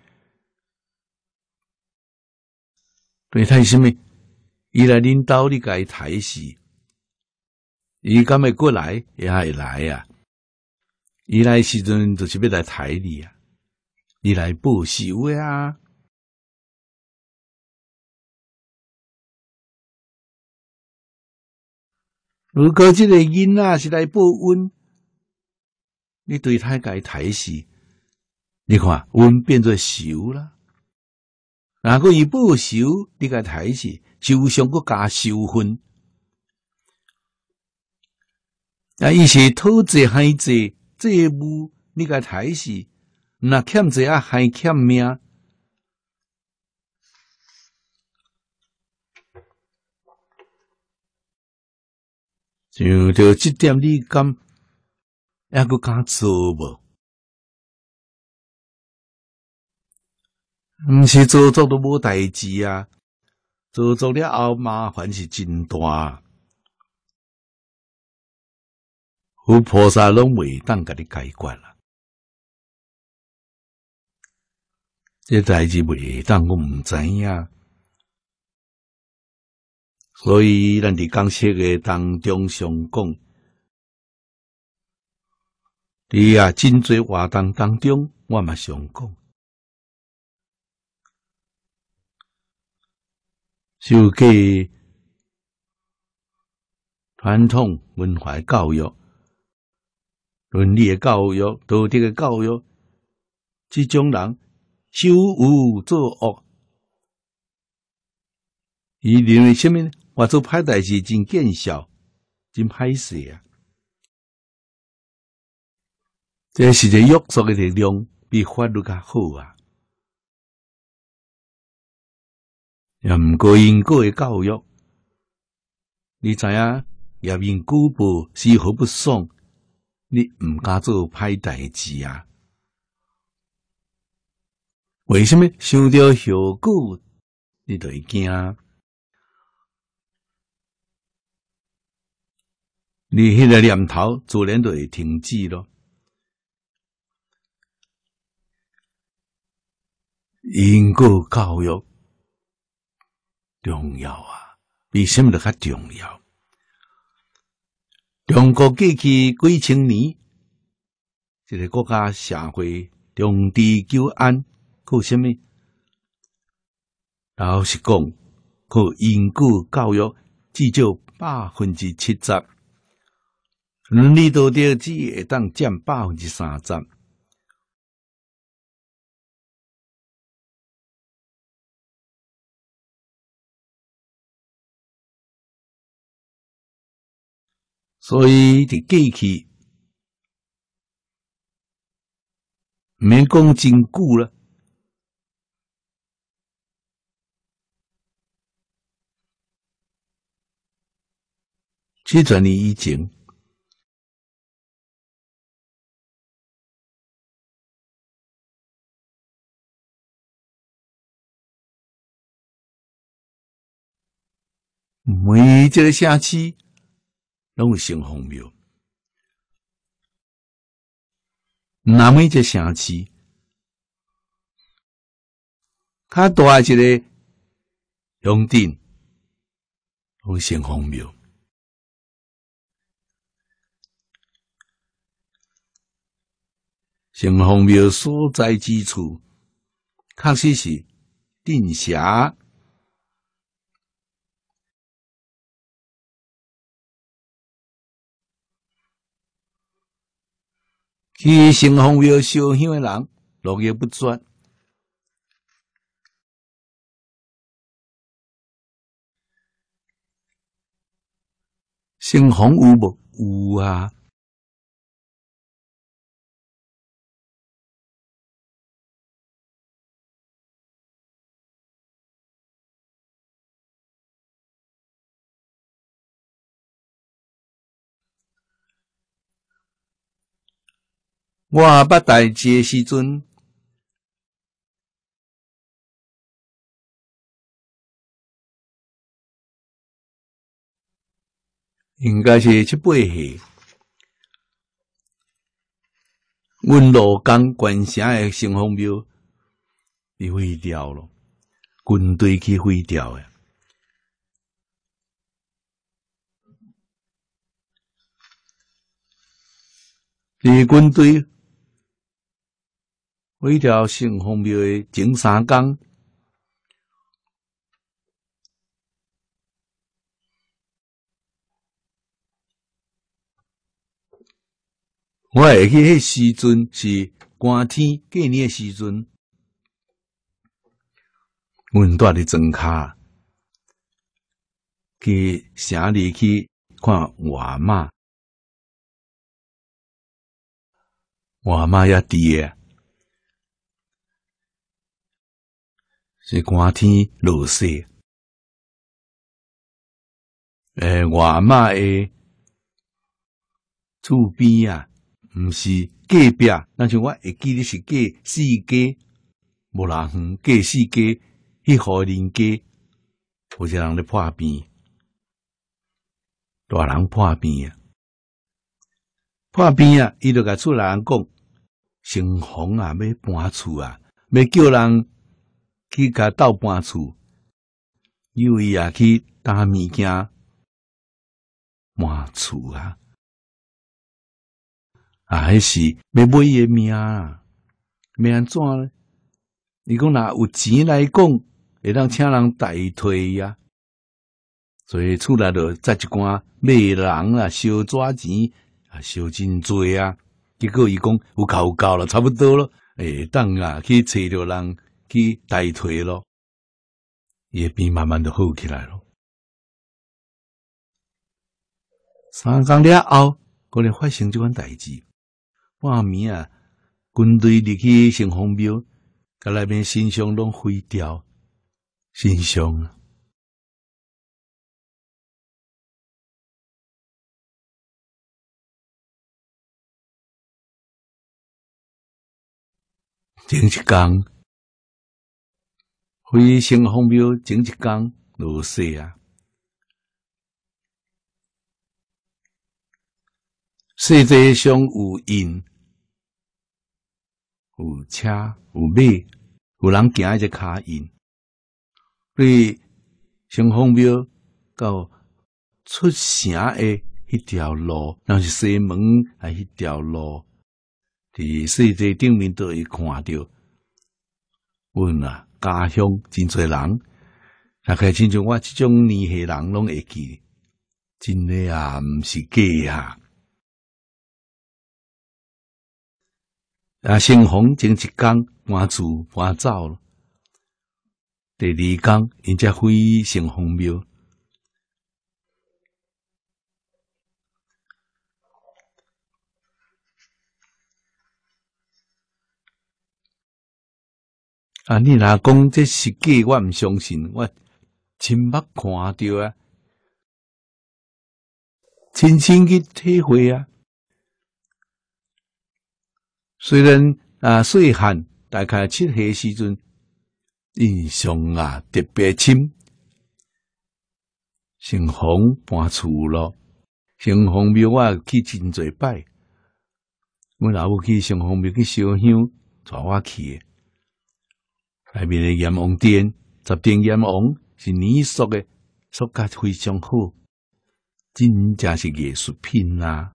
对胎什么？伊来领导你改台戏，伊敢会过来也会来啊。伊来时阵就是要来台你啊，伊来报喜个啊。如果这个银啊是来保温，你对它该台式，你看温变做少啦。若个要报仇，你改台式就像个加烧分。若伊是偷者害这这物，你改台式，那欠债啊还欠命。就着这点，你敢还佫敢做无？毋是做做都无代志啊，做做了后麻烦是真大，佛菩萨拢袂当甲你解决啦，这代志袂当，我毋知影。所以，咱伫讲说嘅当中上讲，伫啊真侪活动当中，我嘛上讲，受计传统文化教育、伦理嘅教育、道德嘅教育，即种人修恶作恶，伊认为虾米呢？我做派代志真见效，真派势啊！这是个约束的量比法律较好啊！也毋过因果的教育，你知影也因古布死活不爽？你毋敢做派代志啊？为什么收到效果？你会惊你迄个念头，自然就会停止咯。因果教育重要啊，比什么都较重要。中国过去几千年，这个国家社会重地久安靠什么？老实讲，靠因果教育，至少百分之七十。能力都掉，只会当降百分之三十，所以伫机去，免钢真久了，七阵年以前。每一个城市都有圣奉庙，那么一个城市，它多一个永定圣奉庙。城隍庙所在之处，确实是定霞。去凤凰苗乡的人络绎不绝，凤凰有木有啊？我捌代诶时阵，应该是七八岁。阮龙岗县城的城隍庙被毁掉了，军队去毁掉诶。伫军队。一条新风貌的前三港。我下起迄时阵是寒天过年时阵，阮住伫庄卡去城里去看外妈，外妈伫诶。是寒天落雪，诶，外妈诶，厝边啊，毋是隔壁，但是我会记得是隔四街，无人，远，隔四街去人家，有一个人咧破病，大人破病啊，破病啊，伊就甲厝内人讲，成房啊要搬厝啊，要叫人。去甲斗搬厝，因为也去打物件搬厝啊！啊，迄是要买诶命，没安怎呢？你讲若有钱来讲，会当请人代替啊。所以厝内了一寡买诶人啊，烧纸钱啊，烧真侪啊！结果伊讲有够有够了，差不多了，哎，当啊去找着人。给代退了，也变慢慢的好起来了。上江了后，可能发生这款代志。半暝啊，军队立去城隍庙，甲那边神上拢毁掉，身啊！丁志刚。从红标整一天路西啊，世界上有印、有车、有米、有人行一只卡印，从红标到出城的一条路，那是西门还一条路，在世界顶面都可以看到，我啊。家乡真侪人，大概亲像我即种年纪人拢会记，真诶啊，毋是假啊。啊，盛洪前一天搬厝搬走了，第二天因家非常荒庙。啊！你若讲这实际，我毋相信。我亲眼看着啊，亲身去体会啊。虽然啊，细汉大概七岁时阵，印象啊特别深。圣湖搬厝了，圣湖庙我去真侪拜。阮老婆去圣湖庙去烧香，带我去。内面的阎王殿，十殿阎王是泥塑的，塑甲非常好，真正是艺术品啊。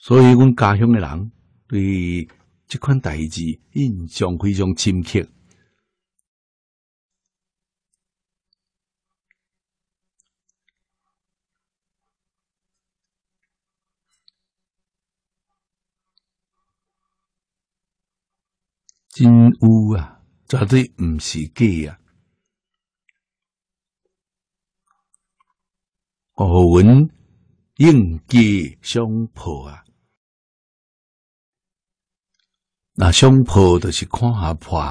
所以，阮家乡的人对这款代志印象非常深刻。真有啊，绝对毋是假啊。我闻应机相破啊，那相破就是看破，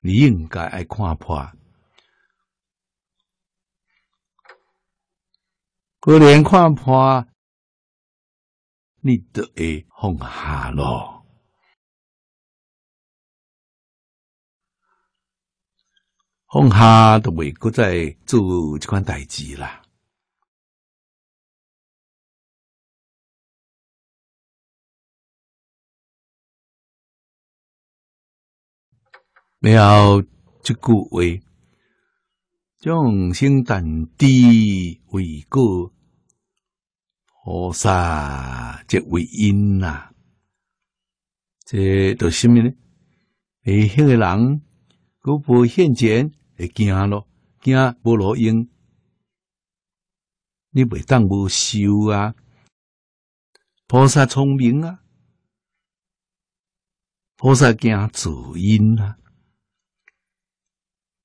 你应该爱看破。果然看破，你就会放下喽。放下都未国再做这款大事啦。然后这个为众生等第为故，菩萨即为因呐。这都什么呢？你那个人，你不现前。惊咯，惊无路用，你袂当无修啊！菩萨聪明啊，菩萨惊造因啊，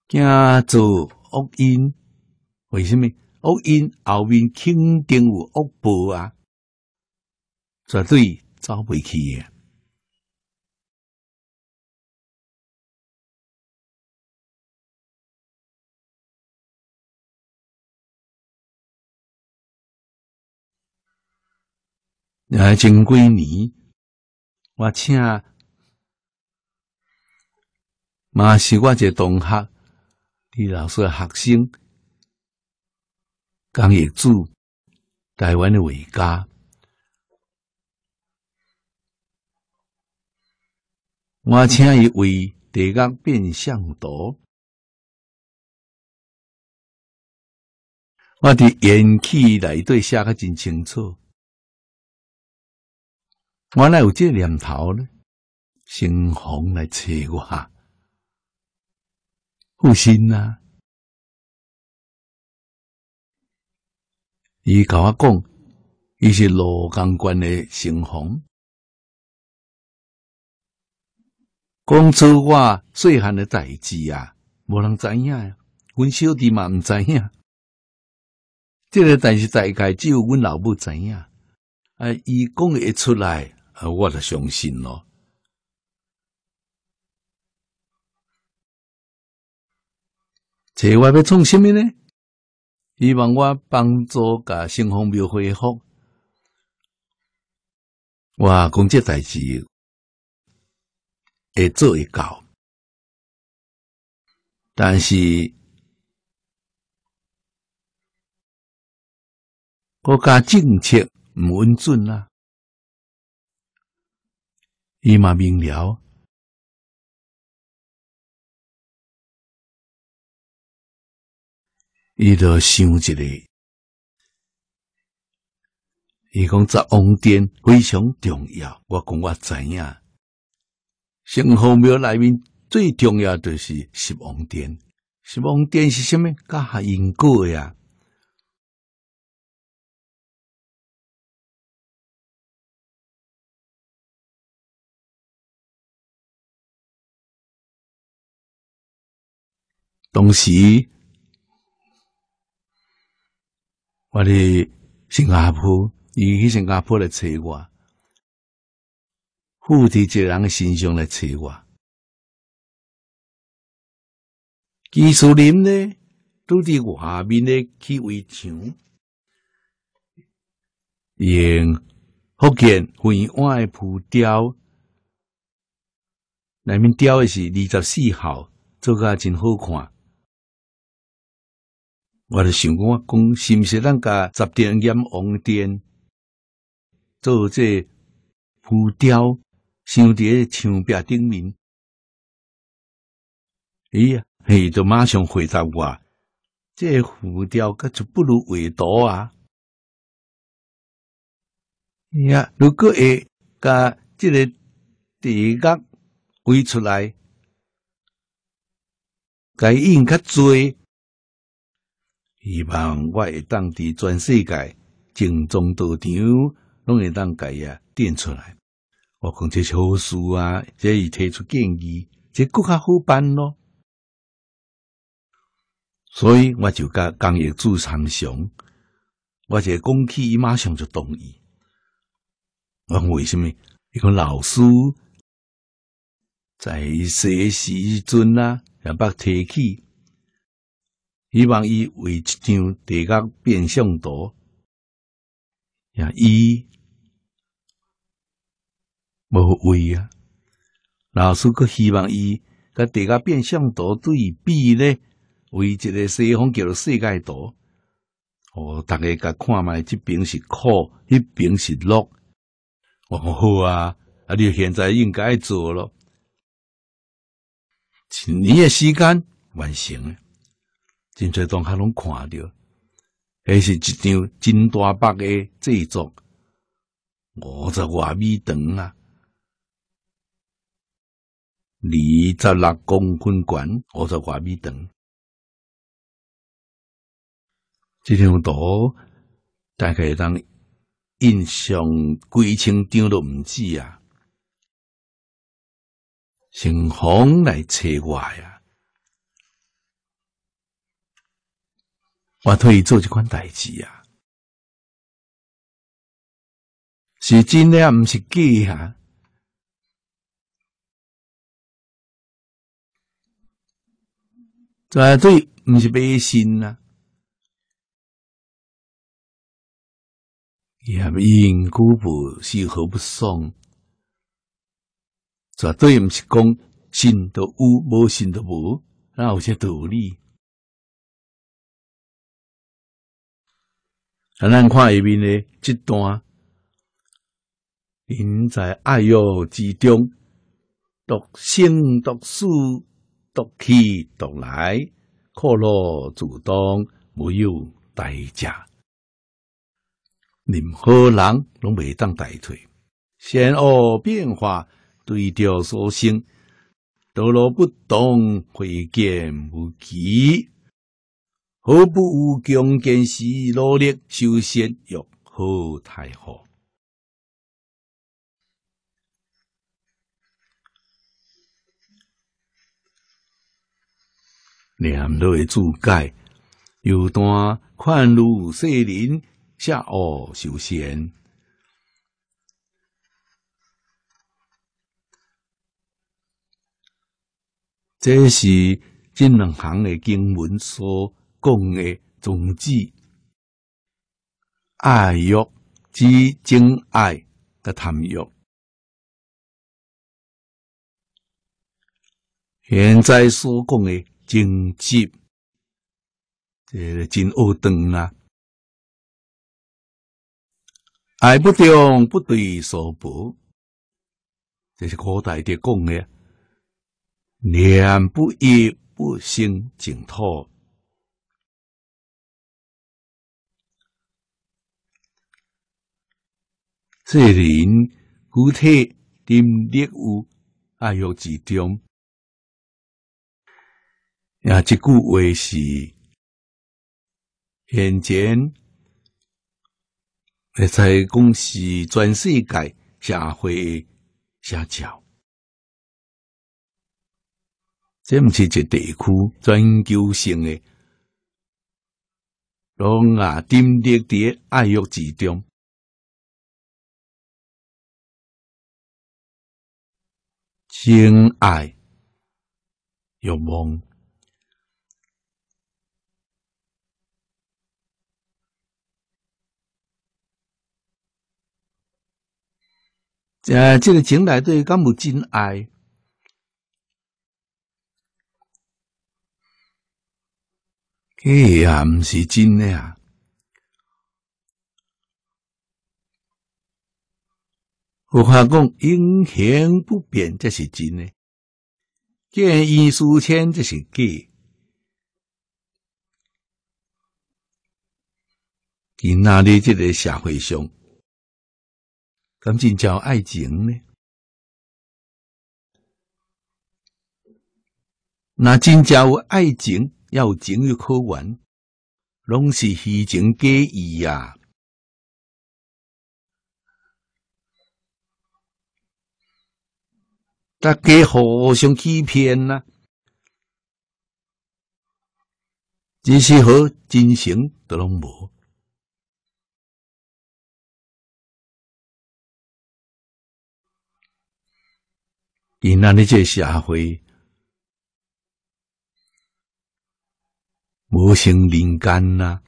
惊造恶因，为什么恶因后面肯定有恶报啊？绝对走不去。的。啊，前几年我请嘛是我一个同学，李老师的学生江月柱台湾的画家，我请一位地格变相图，我伫眼气内底写个真清楚。我来有这念头咧，成洪来找我，放心啊！伊甲我讲，伊是罗江关的成洪。讲出我细汉的代志啊，无人知影呀。阮小弟嘛毋知影，这个但是大概只有阮老母知影。啊，伊讲会出来。啊！我就相信咯。这我要创甚物呢？希望我帮助甲心风苗恢复。我讲这代志会做会到，但是国家政策唔稳准啦。伊嘛明了，伊就想一个。伊讲十王殿非常重要，我讲我知影。圣侯庙内面最重要就是十王殿，十王殿是虾米？甲因果呀。当时，我哋新加坡伊去新加坡来找我，附体一个人身上来找我。技术林咧，都伫外面咧砌围墙，用福建惠安嘅浮雕，内面雕的是二十四号，做甲真好看。我就想讲，我讲是毋是咱甲十点阎王店做这浮雕，上伫个墙壁顶面？哎呀，嘿，就马上回答我：这浮雕甲就不如画图啊！哎呀，如果会甲即个地格围出来，该应较做。希望我会当伫全世界正中道场，拢会当伊啊点出来。我讲这好事啊，这伊提出建议，这更较好办咯。所以我就甲江业主参详，我一讲起，伊马上就同意。我讲为什么？伊讲老师在诶时阵啊，也捌提起。希望伊画一张地角变向图，也伊无画啊。老师阁希望伊甲地角变向图对比呢，画一个西方叫做世界图。哦，大家甲看卖，即边是苦，迄边是乐。哦，好啊，啊，你现在应该做咯，请你诶时间完成。真侪当客看到，迄是一张真大幅的制作，五十外米长啊，二十六公分宽，五十外米长。这张图大概当印象几千张都毋止啊，成行来找我呀。我替以做这款代志啊，是真啊，毋是假？绝对毋是白信呐。也因古布是何不爽？绝对毋是讲信都有，无信都无，那有些道理。咱来看下面的这段：人在爱欲之中，独生独死，独去独来，可乐自当，没有代价。任何人拢未当代替。善恶变化，对调所生，道路不懂，会见无期。何不有精进时努力修仙，欲何太好？念落注解，有段宽如细林，下恶修仙。这是这两行的经文说。讲的宗旨，爱欲即真爱的贪欲，现在所讲的经济，这是真恶当啦。爱不重，不对所薄，这是古代的讲的。念不一，不生净土。这人骨体、电力有爱欲之中，也只句话是现前，会在公司全世界社会下脚。这毋是一地区全球性诶，拢啊电力伫爱欲之中。真爱，欲望，呃，这个情来对，根本真爱，这也不是真的啊。佛法讲，英雄不变才是真的；见异思迁这是假。今仔日这个社会上，敢真叫爱情呢？那真叫爱情要有情欲可玩，拢是虚情假意啊。大家互相欺骗呐，只是好，精神都拢无，因仔日这是社会无信人间呐。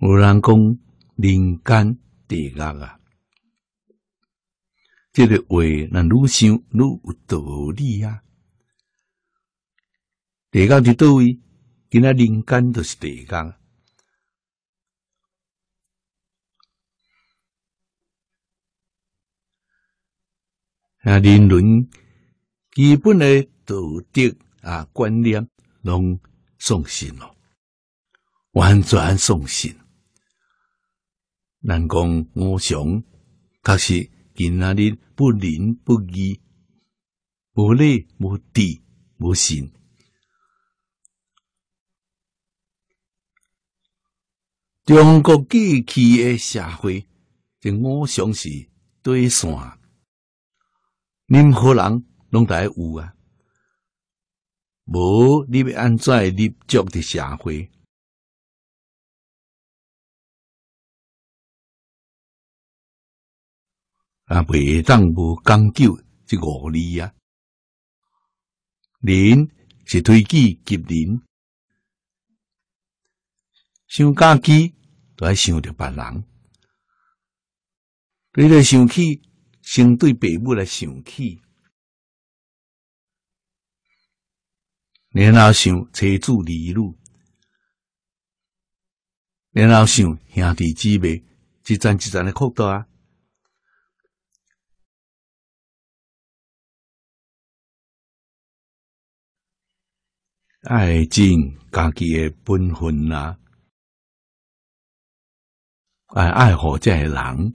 有人讲“人间地狱”啊，这个话，那愈想愈有道理啊。地狱伫倒位，今仔人间就是地狱。啊，人伦基本的道德啊观念，拢丧失咯，完全丧失。难讲，五常，确实，今仔日不仁不义、无礼无智无信，中国过去诶社会，即五常是底线，任何人拢得有啊，无要安怎立足的社会。也袂当无讲究即五字啊。人是推己及人，想家己，著爱想着别人。你来想起，先对父母来想起，然后想车主儿女，然后想兄弟姊妹，一层一层的扩大。爱尽家己诶本分啦，爱爱护即个人，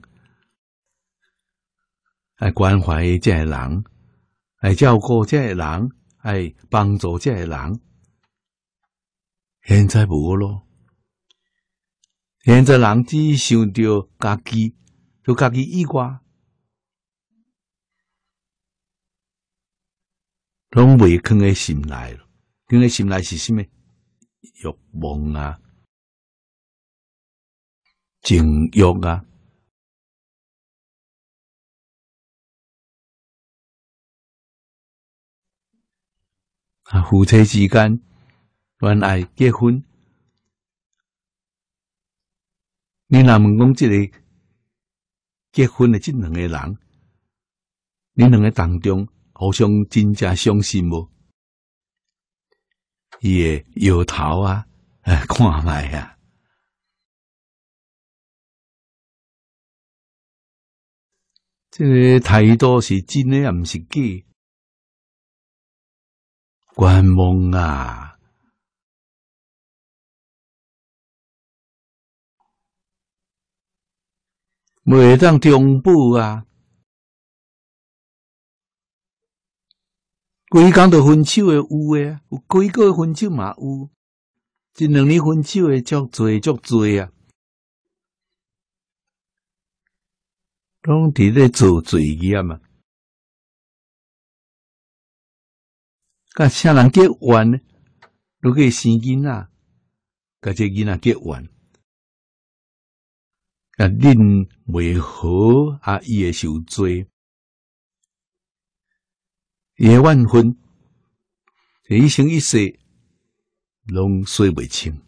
爱关怀即个人，爱照顾即个人，爱帮助即个人。现在无咯，现在人只想着家己，就家己以挂，拢未空咧心内佢日心内是什么？欲望啊、情欲啊？啊，夫妻之间恋爱结婚，你若问讲？这个结婚的这两个人，你两个当中，互相真正相信无？伊个摇头啊，哎，看卖啊，即太多是真咧，也唔是假，观望啊，未当中步啊。鬼工的分手诶，有诶，有几个分手嘛有，即两年分手诶，足侪足侪啊，拢伫咧做罪孽嘛。甲啥人结完，如果生囡仔，甲即囡仔结完，甲恁为好啊伊也受罪？夜晚分，一生一世拢说不清。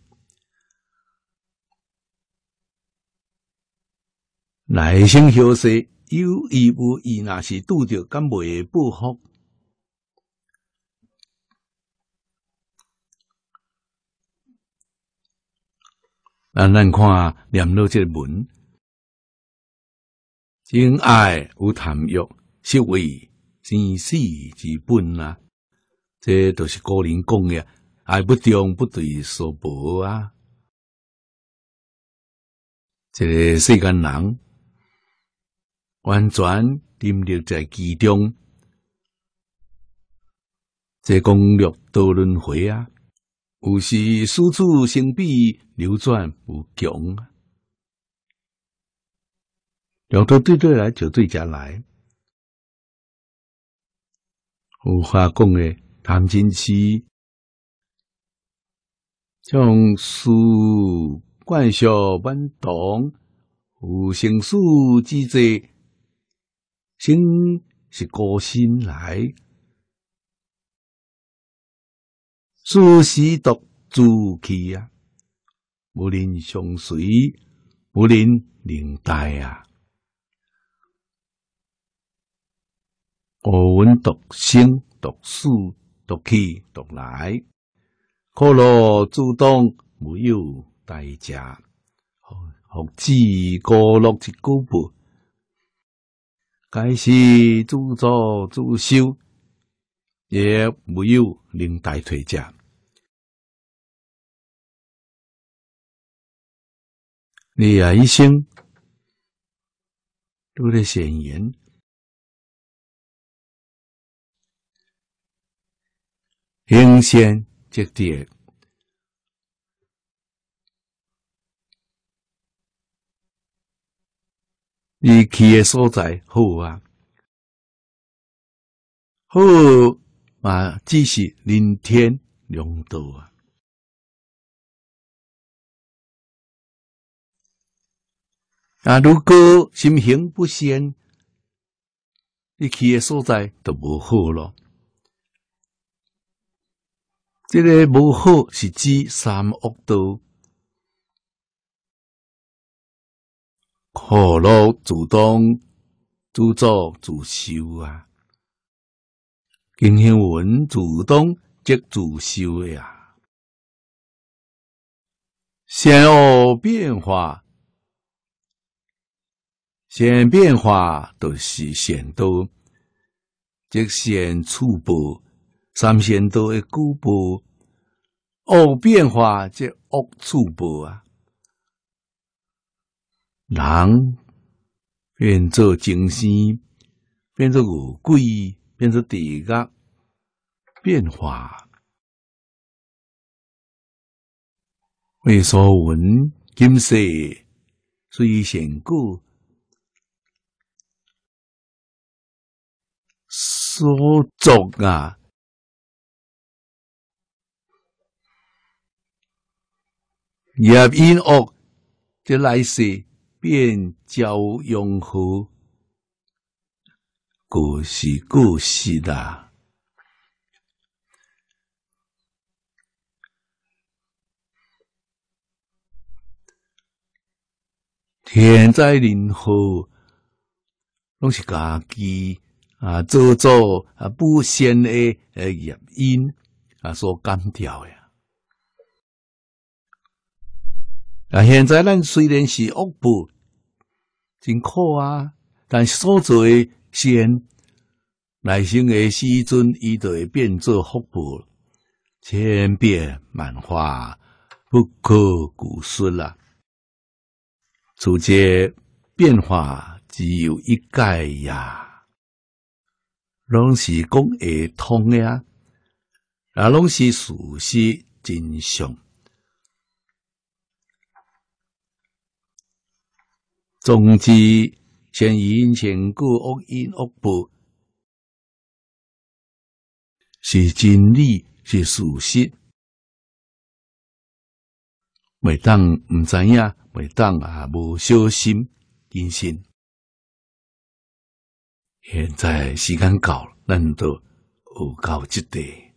来生修善，有依无伊那是拄着敢未报复。啊，咱看念落这文，真爱无贪欲，是为。生死之本啊，这都是古人功业，爱不忠不对所薄啊。这个世间人完全沉溺在其中，这功略多轮回啊，有时殊途相比，流转无穷啊。两头对对来，就对家来。无法讲诶谈真痴，将书灌销半桶，无成书之罪，心是孤心来，书是独自去啊，无论相随，无论年待啊。学问、读心、读书、读气、读来，可乐主动，没有代价；学知高乐一高不？该是自作自受，也没有零带退价。你啊，一生都在显言应先积地，伊去诶所在好啊，好啊，即是人天两道啊。啊，如果心行不先，伊去诶所在就无好咯。这个不好是指三恶道，可乐主动自作自受啊！今天我主动即自受呀！先恶变化，先变化都是先多，即先粗暴。三仙多的古波，恶变化即恶处波啊！人变做精尸，变做恶鬼，变做地狱，变化为所闻、金色、虽仙故。所作啊！业因恶，这来世便交融合，果是果是啦。天灾人祸，拢是家己啊，做做啊不善的业因啊所干掉呀。啊，现在咱虽然是恶报，真苦啊！但所做善，来生诶时阵，伊都会变作福报，千变万化，不可估算啦。诸节变化只有一概呀，拢是讲会通呀，啊，拢是事实真相。总之，先因、千古恶因、恶报，是真理，是事实。袂当唔知影，袂当啊，无小心人生。现在时间到，了，咱都学到即地。